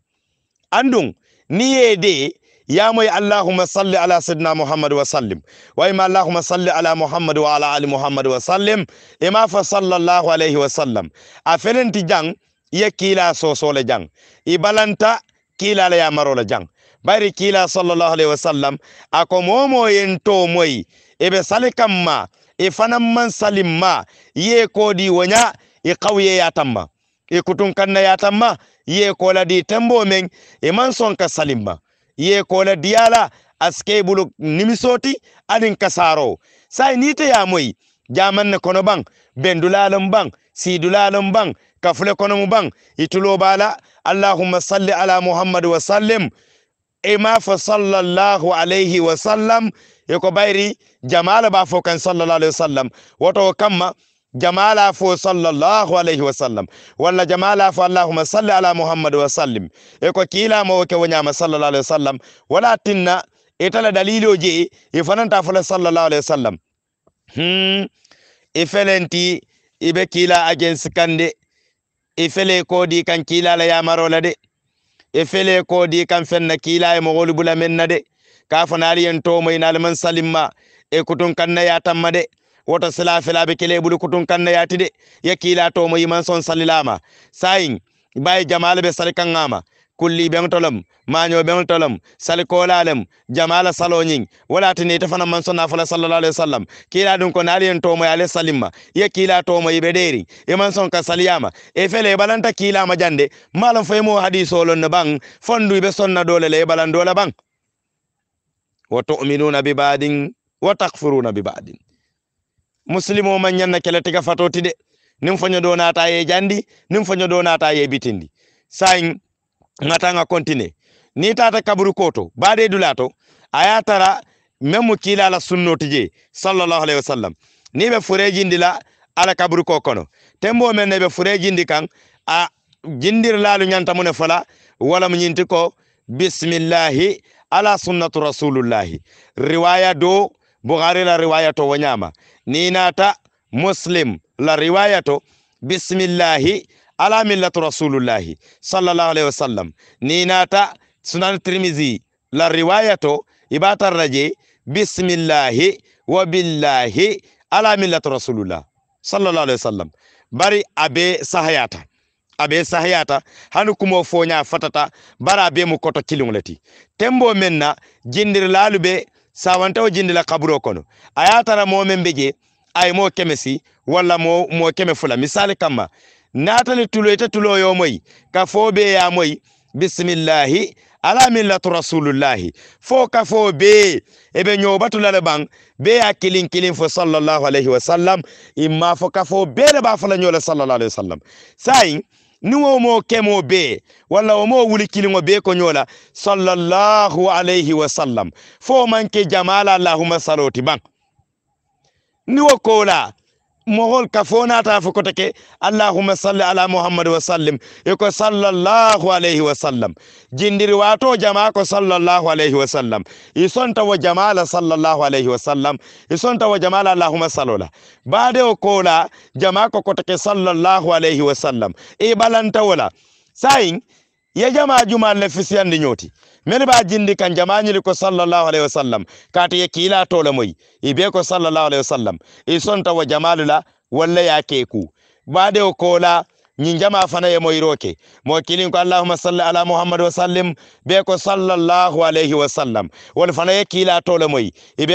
أندون نيي دي يا مي اللهم صل على سيدنا محمد وسلم وإما اللهم صل على محمد وعلى آل محمد وسلم إما فصل الله عليه وسلم أفلن تجان يكيلا إيه سوسول جان إبالنتا كيلا ليا مرول جان بيري كيلا صلى الله عليه وسلم أكو مو ينتو موي إبه سالكم ما إفنم من سلم ما يكو إيه دي ونيا إقوي ياتم ما إكتون كان ياتم ما يكو إيه لدي تنبو من إمان سونك سلم ما ye kola diyala aske bulu nimisoti adin kasaro sai ni ta ya moy jaman ne kono bang bendulalon bang sidulalon bang kafule kono mu bang itulo bala allahumma salli ala muhammad wa sallim e ma fa sallallahu alaihi wa sallam e ko bayri jamala ba fokan sallallahu alaihi wa sallam wato kamma جمالا فو صلى الله عليه وسلم ولا جمالا فو اللهم صل على محمد وسلم اكو كيلا موك ونعم صلى الله عليه وسلم ولا تنا اتلا دليلو جي يفننتا فلا صلى الله عليه وسلم هم ifelenti ibe kila agensi kande ifele kodi kan kila la yamarola de ifele kodi kan fenna kila e mogolu bula menna de ka fanali en to moy nalman salimma e kutun kanna ya tamma de wota sila filaɓe kele ɓuli ko tun kannayati de yakkila tomo yiman son salilama sayin bayi jamala be sali kangama kulli ɓeŋtolom maño ɓeŋtolom sali kolalem jamala saloñin walatini ita fana man sonna fala sallallahu alaihi wasallam kila dun ko nali en tomoye alay salimma ye kila tomoye deri e man son ka saliyama e fele balanta kila ma jande malam foyemo hadiso lon no ɓan fondu be sonna dole le e ɓalan dole ɓan wa tuminuna bi ba'din wa takfuruna bi ba'din muslimo man nyanna kele tiga fatoti de nim fanyo do nata ye jandi nim fanyo do nata ye bitindi sayin ngata nga continue ni tata kaburu koto bade dulato ayatara memu kila la sunnoti je sallallahu alaihi wasallam ni be fureji ndila ala kaburu ko kono tembo men be fureji ndikan a jindir lalu nyanta mune fala wala mu nyinti ko bismillahi ala sunnatu rasulullah riwaya do Bukhari la riwaya to wanyama ninata Muslim la riwaya to bismillahi ala millati rasulillahi sallallahu alaihi wasallam ninata Sunan Tirmizi la riwaya to ibata raje bismillahi wa billahi ala millati rasulillah sallallahu alaihi wasallam bari abe sahayata abe sahayata hanu kumo foña fatata bara be mu koto kiliŋo le ti tembo men na jindirlaalu jindi la kaburo kono a ye tara moo meŋ be je a ye moo keme si walla moo moo keme fula misali kamma naatali tulo ite tulo yo moyi ka fo be ya moyi bisimillahi ala millatu rasulullahi fo ka fo be e be ñobatula le baŋ be ya kilin kilin fo sallallahu alayhi wa sallam imma fo ka fo be le baa fo la le sallallahu alayhi wa sallam saayiŋ ni wo mo kemo be walla o wuli kilingo be ko nyola sallallahu alayhi wa sallam fo manke jamala allahumma saloti ban ni wo kola mohol ka fonata fo kote ke allahuma salli ala muhammad wa sallim e ko sallallahu alayhi wa sallam jindiri wato jama ko sallallahu alayhi wa sallam i sonta wo jamala sallallahu alayhi wa sallam i sonta wo jamala allahuma salola baade o kola jama ko kota ke sallallahu alayhi wa sallam e balanta wala sayin ye jama juma le fisiyandi ñooti men ba jindi kan jamañili ko sallallahu alayhi wa sallam kaata ye kiila tola moyi ko sallallahu alayhi wa sallam i sonta wo jamalu walla ya ku o koola ñin jama fana ye moy roke mo kilin ko allahuma salli ala muhammad wa sallim be ko sallallahu alayhi wa sallam wol fana ye kiila tola moyi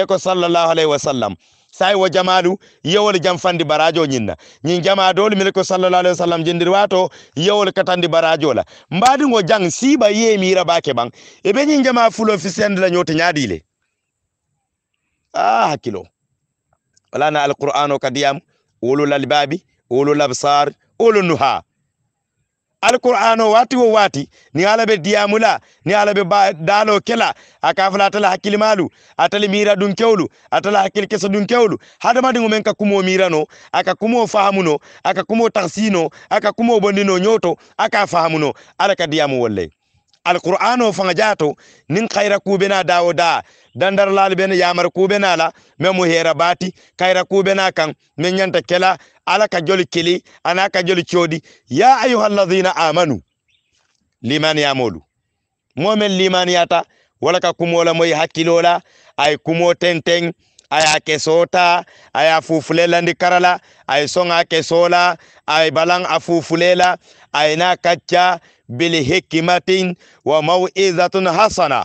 ko sallallahu alayhi wa sallam sai wo jamaadu yewol fandi barajo nyinna nyin jama dol mil ko sallallahu alaihi wasallam jindir wato yewol katandi barajo la mbaadi ngo jang siba yemi rabake bang e be nyin jama fulo fi send la nyoto nyaadile ah hakilo wala na alqur'ano kadiyam ulul albabi ulul absar ulul nuha alkur'ano wati wo wati ni ala be diyamula ni ala be dalo kela aka fala tala hakil malu atali mira dun kewlu atala hakil kesa dun kewlu hada madi ngomen ka kumo mirano aka kumo fahamuno aka kumo tansino aka kumo bonino nyoto aka fahamuno ala ka diyamu wolle alkur'ano fanga jato nin khaira kubena dawo da dandar lal ben yamar kubena la memu hera bati k'u kubena kan men nyanta kela ala ka joli kili ana ka joli coodi ya alladhina amanu yamulu mu'min momen limaniyata wala ka kumola moy hakilola ay kumo tenteng aya ke sota aya fufulelandi karala ay songa kesola sola ay balang afufulela ay na kacca bil hikmatin wa mau'izatun hasana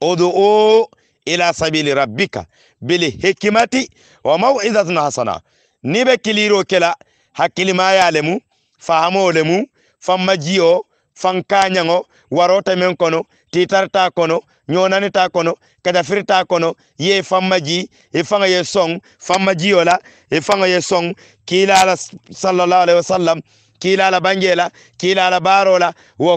ud'u ila sabili rabbika bil hikmati wa mau'izatun hasana ni be kiliro kela hakkilima yalemu fahamo lemu famma jiyo fankañaŋo warota men kono titarta kono ñonanita kono kadafirta kono ye famma ji i e faŋa ye soŋ famma la i e faŋa ye soŋ kiilala sallallahu alaihi wasallam kiilala banjela kiilala barola wo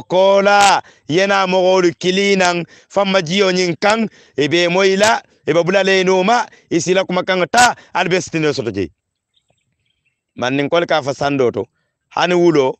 yena mogolu kilinan famma jiyo ñin kaŋ i e be moyi la i kuma kaŋ ta ali be mannin kol ka fa sando to hani wulo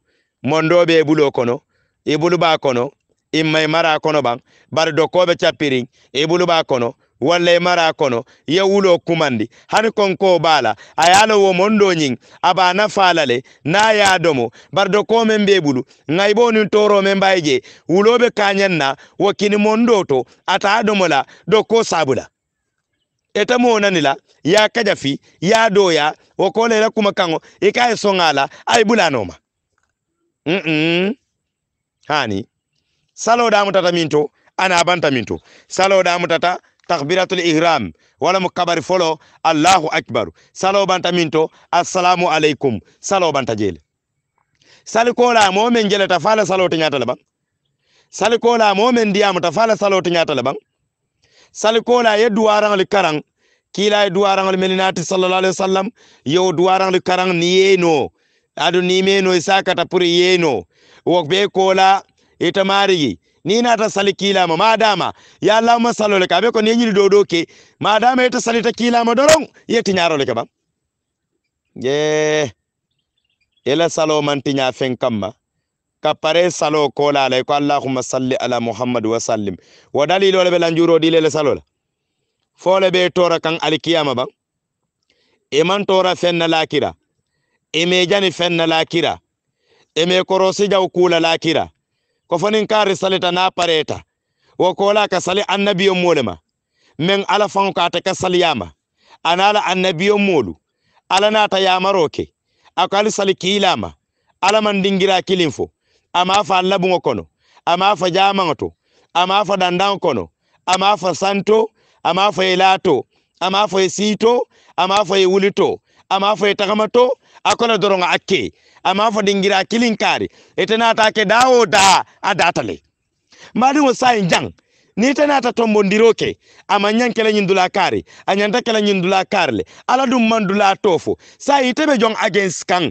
mondo be bulo kono e bulu ba kono e may mara kono ban bar do ko be chapirin e bulu ba kono walla e mara kono ye wulo kumandi hani konko bala ayalo wo mondo nyin aba na falale na ya domo bardo ko men be bulu ngai bonin toro men bayje wulobe kanyanna wakini mondo to ata domo la do ko sabula ita mona la ya kajafi ya doya wo ko le kuma kango e kay songala ay bulano ma mm, -mm. hani salo da mutata minto ana banta minto salo da mutata takbiratul ihram wala mu folo allahu akbar salo banta minto assalamu alaikum salo banta jele sali kola momen jele ta fala salo tinyata laban sali kola momen diam ta fala salo tinyata laban sali salikola ye duwaraŋli karaŋ kiila ye duwaraŋli meni naati sallallahu alaihi wasallam yewo duwaraŋli karaŋ ni yeno adu nimeno isakata puri yeno wo be kola itamarigi ni nata sali kilama madama ya allahuma salole ka be ko neñini dodo ke madama ita salita kilama doron yeti ñarole ke ba ye ela salo mantiña fen kamma ka salo kola alay ko allahumma salli ala muhammad wa sallim wo dalilole ɓe lanjuroɗilele salola fole ɓe tora kan alkiyama ba iman e tora fenna lakira ime e jani fenna lakira ime e korosi jaw kula lakira ko fonin kari salita na pareta wo kola ka sali annabiyo molema men ala fan ka ta ka anala annabiyo molu ala nata yamaroke akali sali kilama ala man dingira kilinfo ama fa labuŋo kono ama fa jamaŋo to ama fa dandaŋo kono ama fa santo ama fa ye laato ama fa ye siito ama fa ye wulito ama ye tagamato a doroŋo a ke dingira kiliŋ kaari ite naata ke daa wo daa a daata le maadiŋo saayiŋ jaŋ ni ite naata tombondiro ke ama ñaŋ kela ñiŋ dula kaari a ñanta kela ñiŋ dula kaari le ala duŋ maŋ dula to fo saayiŋ ite be joŋ against kaŋ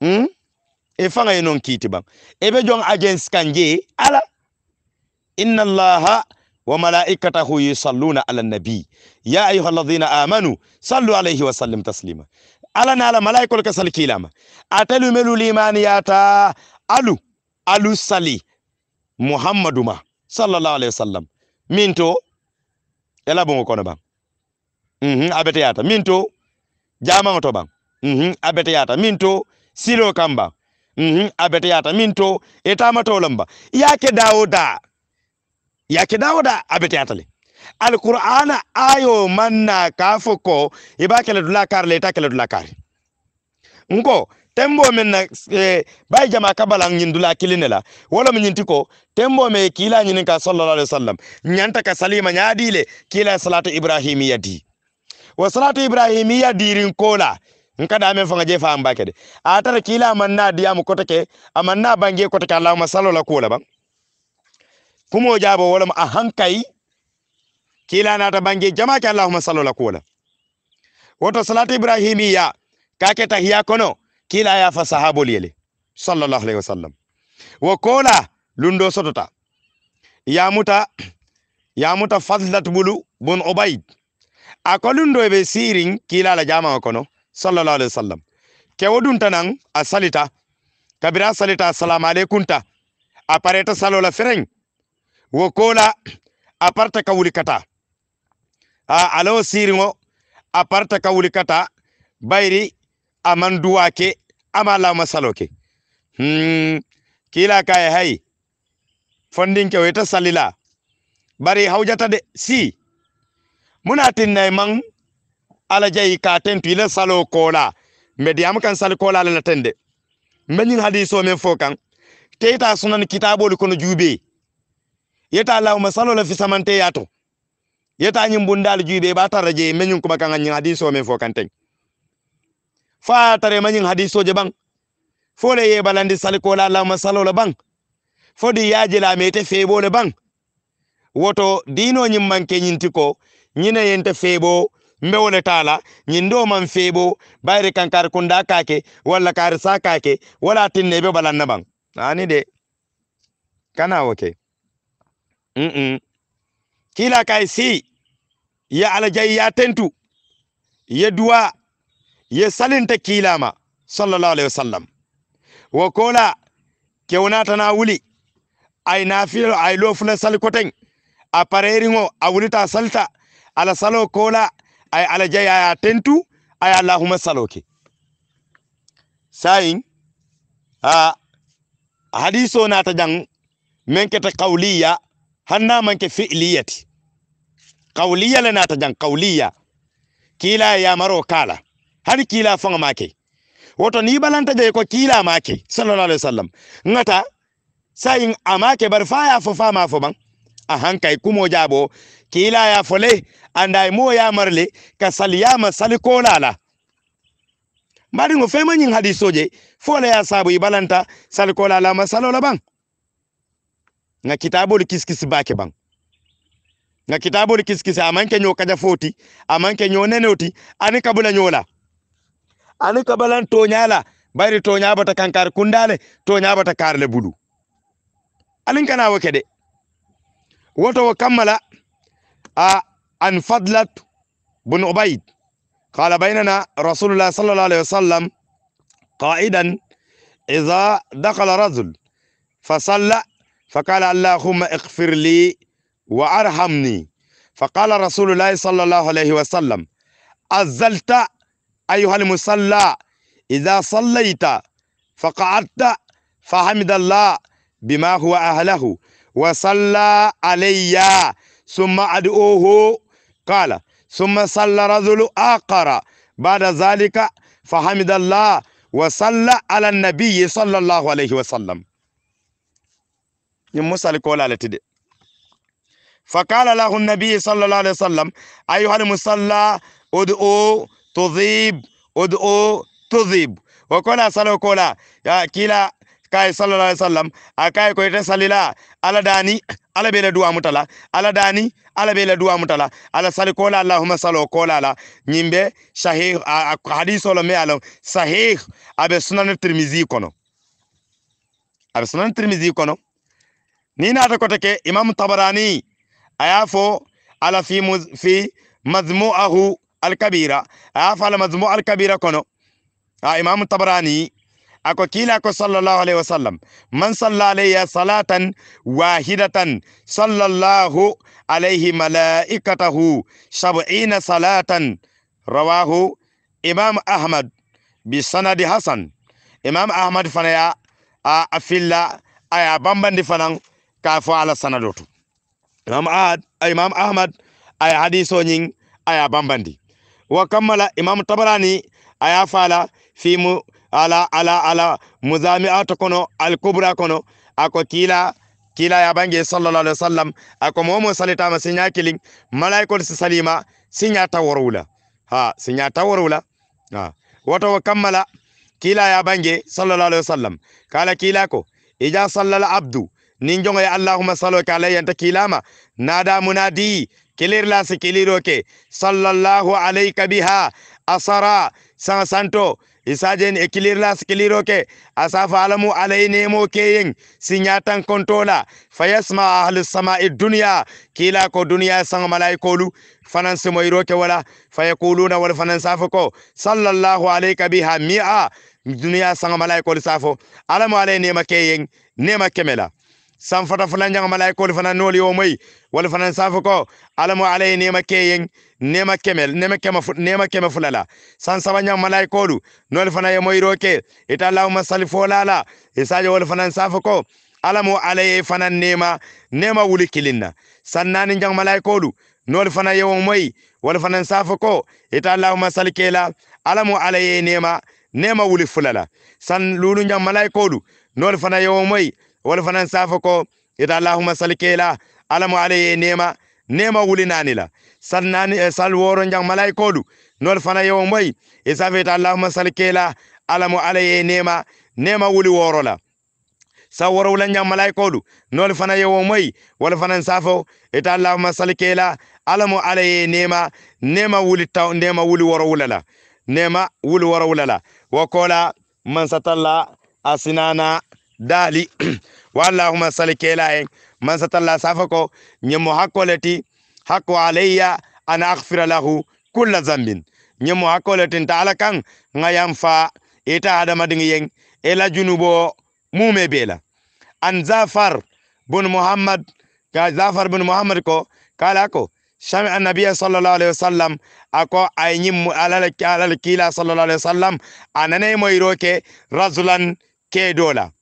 hmm? e fanga ye non kiiti e ɓe jon agence kan je ala inna allaha wa malaikatahu yusalluna ala nabi ya ayuha alladhina amanu sallu alayhi wa sallim taslima ala nala malaikol ka salkilama atelu melu limaniyata alu alu sali muhammadu sallallahu alayhi wa sallam min to bongo kono ban mhm abete yata min to jamaŋo to mhm abete yata min silo kam ban Mhm, abeteyata min to e tamatolamba yake dawoda yake dawoda abeteyatale alqur'ana ayo manna kafo ko dula kar le ta dula kar nko tembo men na eh, bay jama kabala nyin dula kiline la wala min ko tembo me kila nyin ka sallallahu alaihi wasallam nyanta ka salima nyadile kila salatu ibrahimiyya wa salatu ibrahimiyya dirin nkada amen fanga je faam ba kede atara kila amanna diam kotake amanna bange kotake allah masallu la kula ba kumo jabo wala ma hankai kila nata bangi jama ke allah masallu la kula woto salat ibrahimiya kake tahiya kono kila ya fa sahabol yele sallallahu alaihi wasallam wa kola lundo sotota ya muta ya muta fadlat bulu bun ubayd akolundo be sirin kila la jama kono sallallahu alaihi wasallam ke wodun tanan a salita kabira salita assalamu alaikum ta apareta salola fereng wo kola a parta kata a alawo siringo aparta parta kata bayri aman duwa ke ama lama salo hmm. kila kaye hay fondinke weta salila bari haujata de si muna tinna mang ala jayi ka tentu ila salo kola mbe diyam kan sal kola ala tende mbanyin hadiso men fo kan sunan kitabol kono juube yeta lawma salo la fi samante yato yeta nyim bundal juube ba taraje menyin kuma kan nyin hadiso men fo kan fa tare manyin hadiso je bang fole ye balandi sal kola lawma salo la bang fodi yaje la mete febo le bang woto dino nyim manke nyintiko nyine yente febo mbe mbewole tala ñin do man febo bayre kankar kunda kake walla kar sa kake wala tinne be balanna ban ani de kana woke mm -mm. kila kai si ya alajai ya tentu ya duwa ya salinta kilama sallallahu alaihi wasallam wa kola kewnata na wuli ay nafilo ay lofula sal koten a pareeriŋo a wulita salta ala salo kola ay ala jeyaya tentu aya allahuma saloke sayin a hadis o nata jan men kete qawliya hanna manke fi'liyati qawliya le nata jan qawliya kila yamaro kala hani kila fanga make woto ni balanta je ko kila make sallallahu alaihi wasallam ngata sayin amake bar faya fo ma fo ban a hankay kumo jabo kila ya fole andai mo ya marle ka saliyama salikolala mari ngo fema nyin hadisoje fole ya sabu ibalanta salikolala masalola bang nga kitabol kiskis bake bang nga kitabol kiskis amanke nyo kaja foti amanke nyo nenoti ani kabula nyola ani kabalan tonyala bari tonya bata kankar kundale tonya bata karle bulu alin kana wake woto wa آه، عن فضلة بن عبيد قال بيننا رسول الله صلى الله عليه وسلم قائدا إذا دخل رجل فصلى فقال اللهم اغفر لي وارحمني فقال رسول الله صلى الله عليه وسلم أزلت أيها المصلى إذا صليت فقعدت فحمد الله بما هو أهله وصلى علي ثم أدعوه قال ثم صلى رجل آخر بعد ذلك فحمد الله وصلى على النبي صلى الله عليه وسلم يمسال فقال له النبي صلى الله عليه وسلم أيها المصلى ادعو تذيب ادعو تذيب عليه وسلم يا كلا kaye sallallahu alaihi wasallam akaye koyte salila ala dani ala bela duwa mutala ala dani ala bela duwa mutala ala sali kola allahumma salo kola la nyimbe sahih hadiso lo me alam sahih abe sunan tirmizi kono abe sunan tirmizi kono ni na ta kota ke imam tabarani ayafo ala fi muz, fi mazmu'ahu al-kabira ala mazmu' al kono a imam tabarani ako kiilako sallallahu alayhi wa sallam man salla alayya salatan wahidatan sallallahu alayhi malaikatahu sab'ina salatan rawahu imam ahmad bi sanadi hasan imam ahmad fana ya a afilla aya bambandi fanan ka fo ala sanadoto imam ahmad imam ahmad aya hadiso nyin aya bambandi wa kammala imam tabarani aya fala fi mu ala ala ala muzami'ato kono alkubra kono ako kila kila ya bange sallallahu alaihi wasallam ako momo salita ma sinya kiling malaikol si salima sinya tawarula ha sinya tawarula ha wato kammala kila ya bange sallallahu alaihi wasallam kala kila ko ija sallal abdu nin jongo ya allahumma sallu ka anta kilama nada munadi kilir la sikiliro ke sallallahu alayka biha asara santo isajen e ke kiliroke asafalamu alai nemo ke keyen sinyatan kontola fayasma ahlus samai dunya kila ko dunya sang malaikolu fanan ke wala fayakuluna wal fanan safako sallallahu alayka biha mi'a dunya sang malaikolu safo alamu alai nemo ke yin nema kemela sanfata fulan jang malay ko fana noli o moy wala fana safa ko alamo alay nema keyen nema kemel nema kema fut nema kema fulala san saba jang malay ko noli fana e moy roke ita allahumma salli fo isaje wala fana safa ko alamo alay fana nema nema wuli kilinna san nani jang malay ko noli fana e moy wala fana safa ko ita allahumma salli kela alamo alay nema nema wuli fulala san lulu jang malay ko noli fana e moy wala fanan safo ko ita allahumma salkela alamu alaye nema nema wuli nani la sal nani eh, sal woro jang malaikolu nol fana yewo moy isa fe ta allahumma salkela alamu alaye nema nema wuli woro la sawara wula ñam malaykolu nol fana yewo moy wala fana safo ita allahumma salkela alamu alaye nema nema wuli taw nema wuli woro wulala nema wuli woro wulala wakola man satalla asinana dali wallahuma sali kelaye man satalla safako ko ñemo hakkoleti hakko alayya an aghfira lahu kulla zambin ñemo hakkoletin taala ala kan ngayam fa ita adamadiŋ yeŋ ela junubo mume bela an zafar bun muhammad ka zafar bun muhammad ko kala ko shami annabiya sallallahu alaihi wasallam ako ayñim alal kila sallallahu alaihi wasallam anane moyroke razulan kedola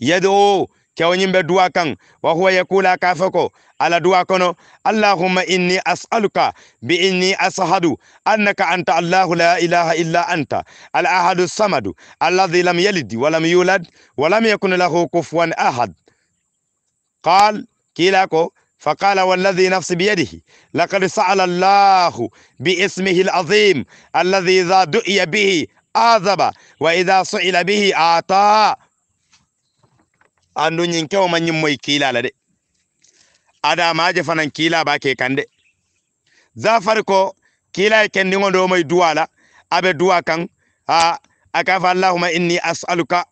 يدعو كون نيمبا دوا كان وهو يقول كافكو على دوا كونو اللهم اني اسالك باني اشهد انك انت الله لا اله الا انت الاحد الصمد الذي لم يلد ولم يولد ولم يكن له كفوا احد قال كيلاكو فقال والذي نفس بيده لقد سال الله باسمه العظيم الذي اذا دعي به اذب واذا سئل به أعطى andu nyin kewo ma moy kila la de ada maje fanan kila ba ke kande zafar ko kila ken ningo do moy duwala abe duwa kan a akafa allahumma inni as'aluka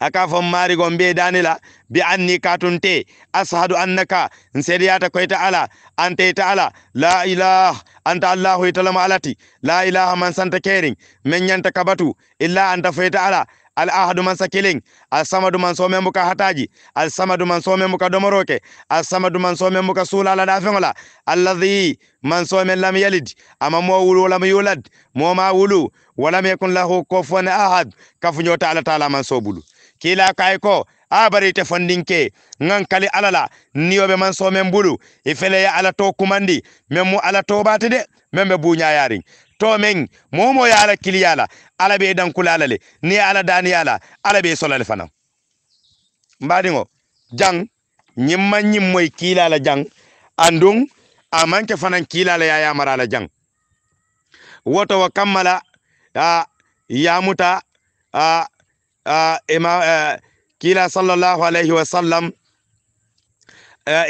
aka fon mari gombe danila bi anni katunte ashadu annaka nseriyata koy ta ala ante ta ala la ilaha anta allahu italama alati la ilaha man santa kering men nyanta kabatu illa anta fayta ala al ahadu man sakiling al samadu man somen buka hataji al samadu man somen buka domoroke al samadu man somen buka sula la dafengola alladhi man somen lam yalid ama mo wulu lam yulad mo ma wulu walam yakun lahu kufuwan ahad kafu nyota ala ta'ala man sobulu kila kay ko abarite fondinke ngan kali alala niobe man somen bulu ifele ya ala to kumandi memu ala to batide membe bunya yaring to meŋ momo ya ala la ala be dan la le ni ala dani la ala be sola le fana mbadingo jang nyimma nyimmoy kilala jang andung amanke fanan kilala ya yamara la jang woto wa kammala a yamuta a a ima kila sallallahu alaihi wa sallam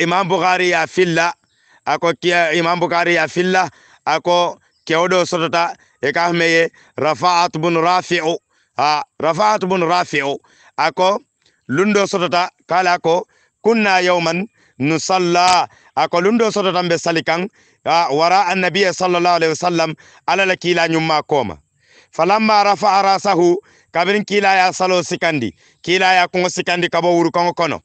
imam bukhari ya filla ako imam bukhari ya filla ako kewɗo sotota e ka meye rafaat bun rafiu a rafaat bun rafiu ako lundo sotota kala ko kunna yawman nusalla ako lundo sotota ɓe sali kan wara annabiya sallallahu alaihi wasallam alala kila ñumma koma falamma rafa'a rasahu kabirin kila ya salo sikandi kila ya kungo sikandi kabo wuru kongo kono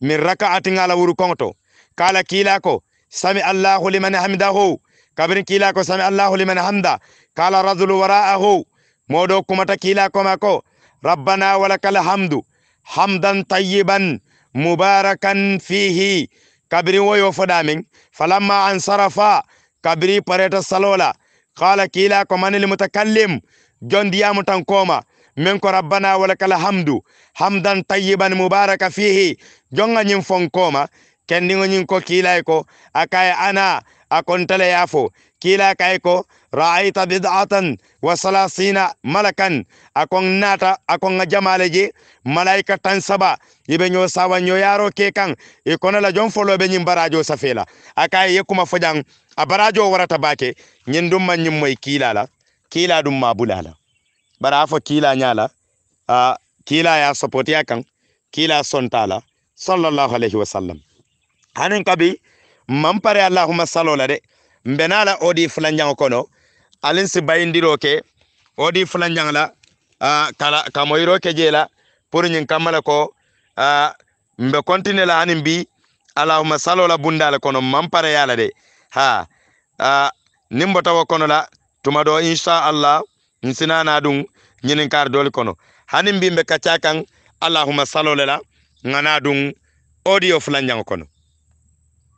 min raka atingala wuru kongo to kala kila ko sami allahu liman hamidahu kabirin kila ko sami allahu liman hamda kala rajulu wara'ahu moɗo kumata kila ko mako rabbana walakal hamdu hamdan tayyiban mubarakan fihi kabrin woyo fodamin falamma ansarafa kabri pareta salola kala kila ko manil mutakallim jondiyamu tan koma min ko rabbana walakal hamdu hamdan tayyiban mubaraka fihi jonga nyim fonkoma kendiŋo nyin ko kilay ko ana akontele kontele kila kaiko ra'aita bid'atan wa salasina malakan akon nata akon jamale je malaika tan saba ibe nyo sawa nyo yaro ke kan e la jon folo be nyim barajo safela akay ye kuma fajan a barajo warata bake nyen dum man nyim moy kila la kila dum ma bulala bara fo kila nyala a uh, kila ya support ya kila sontala sallallahu alaihi wasallam hanin kabi mampare allahuma salola de mbenala odi flanjang kono alinsi bayindiro ke odi flanjang la kala kamoyiro ke jela pour nyin kamala ko mbe kontine la hanin bi allahuma salola bundal kono mampare yala de ha nimbo tawo kono la tuma do insha allah nsinana dum nyin kar dol kono hanin bi mbe kacha kan allahuma salola la ngana dum audio flanjang kono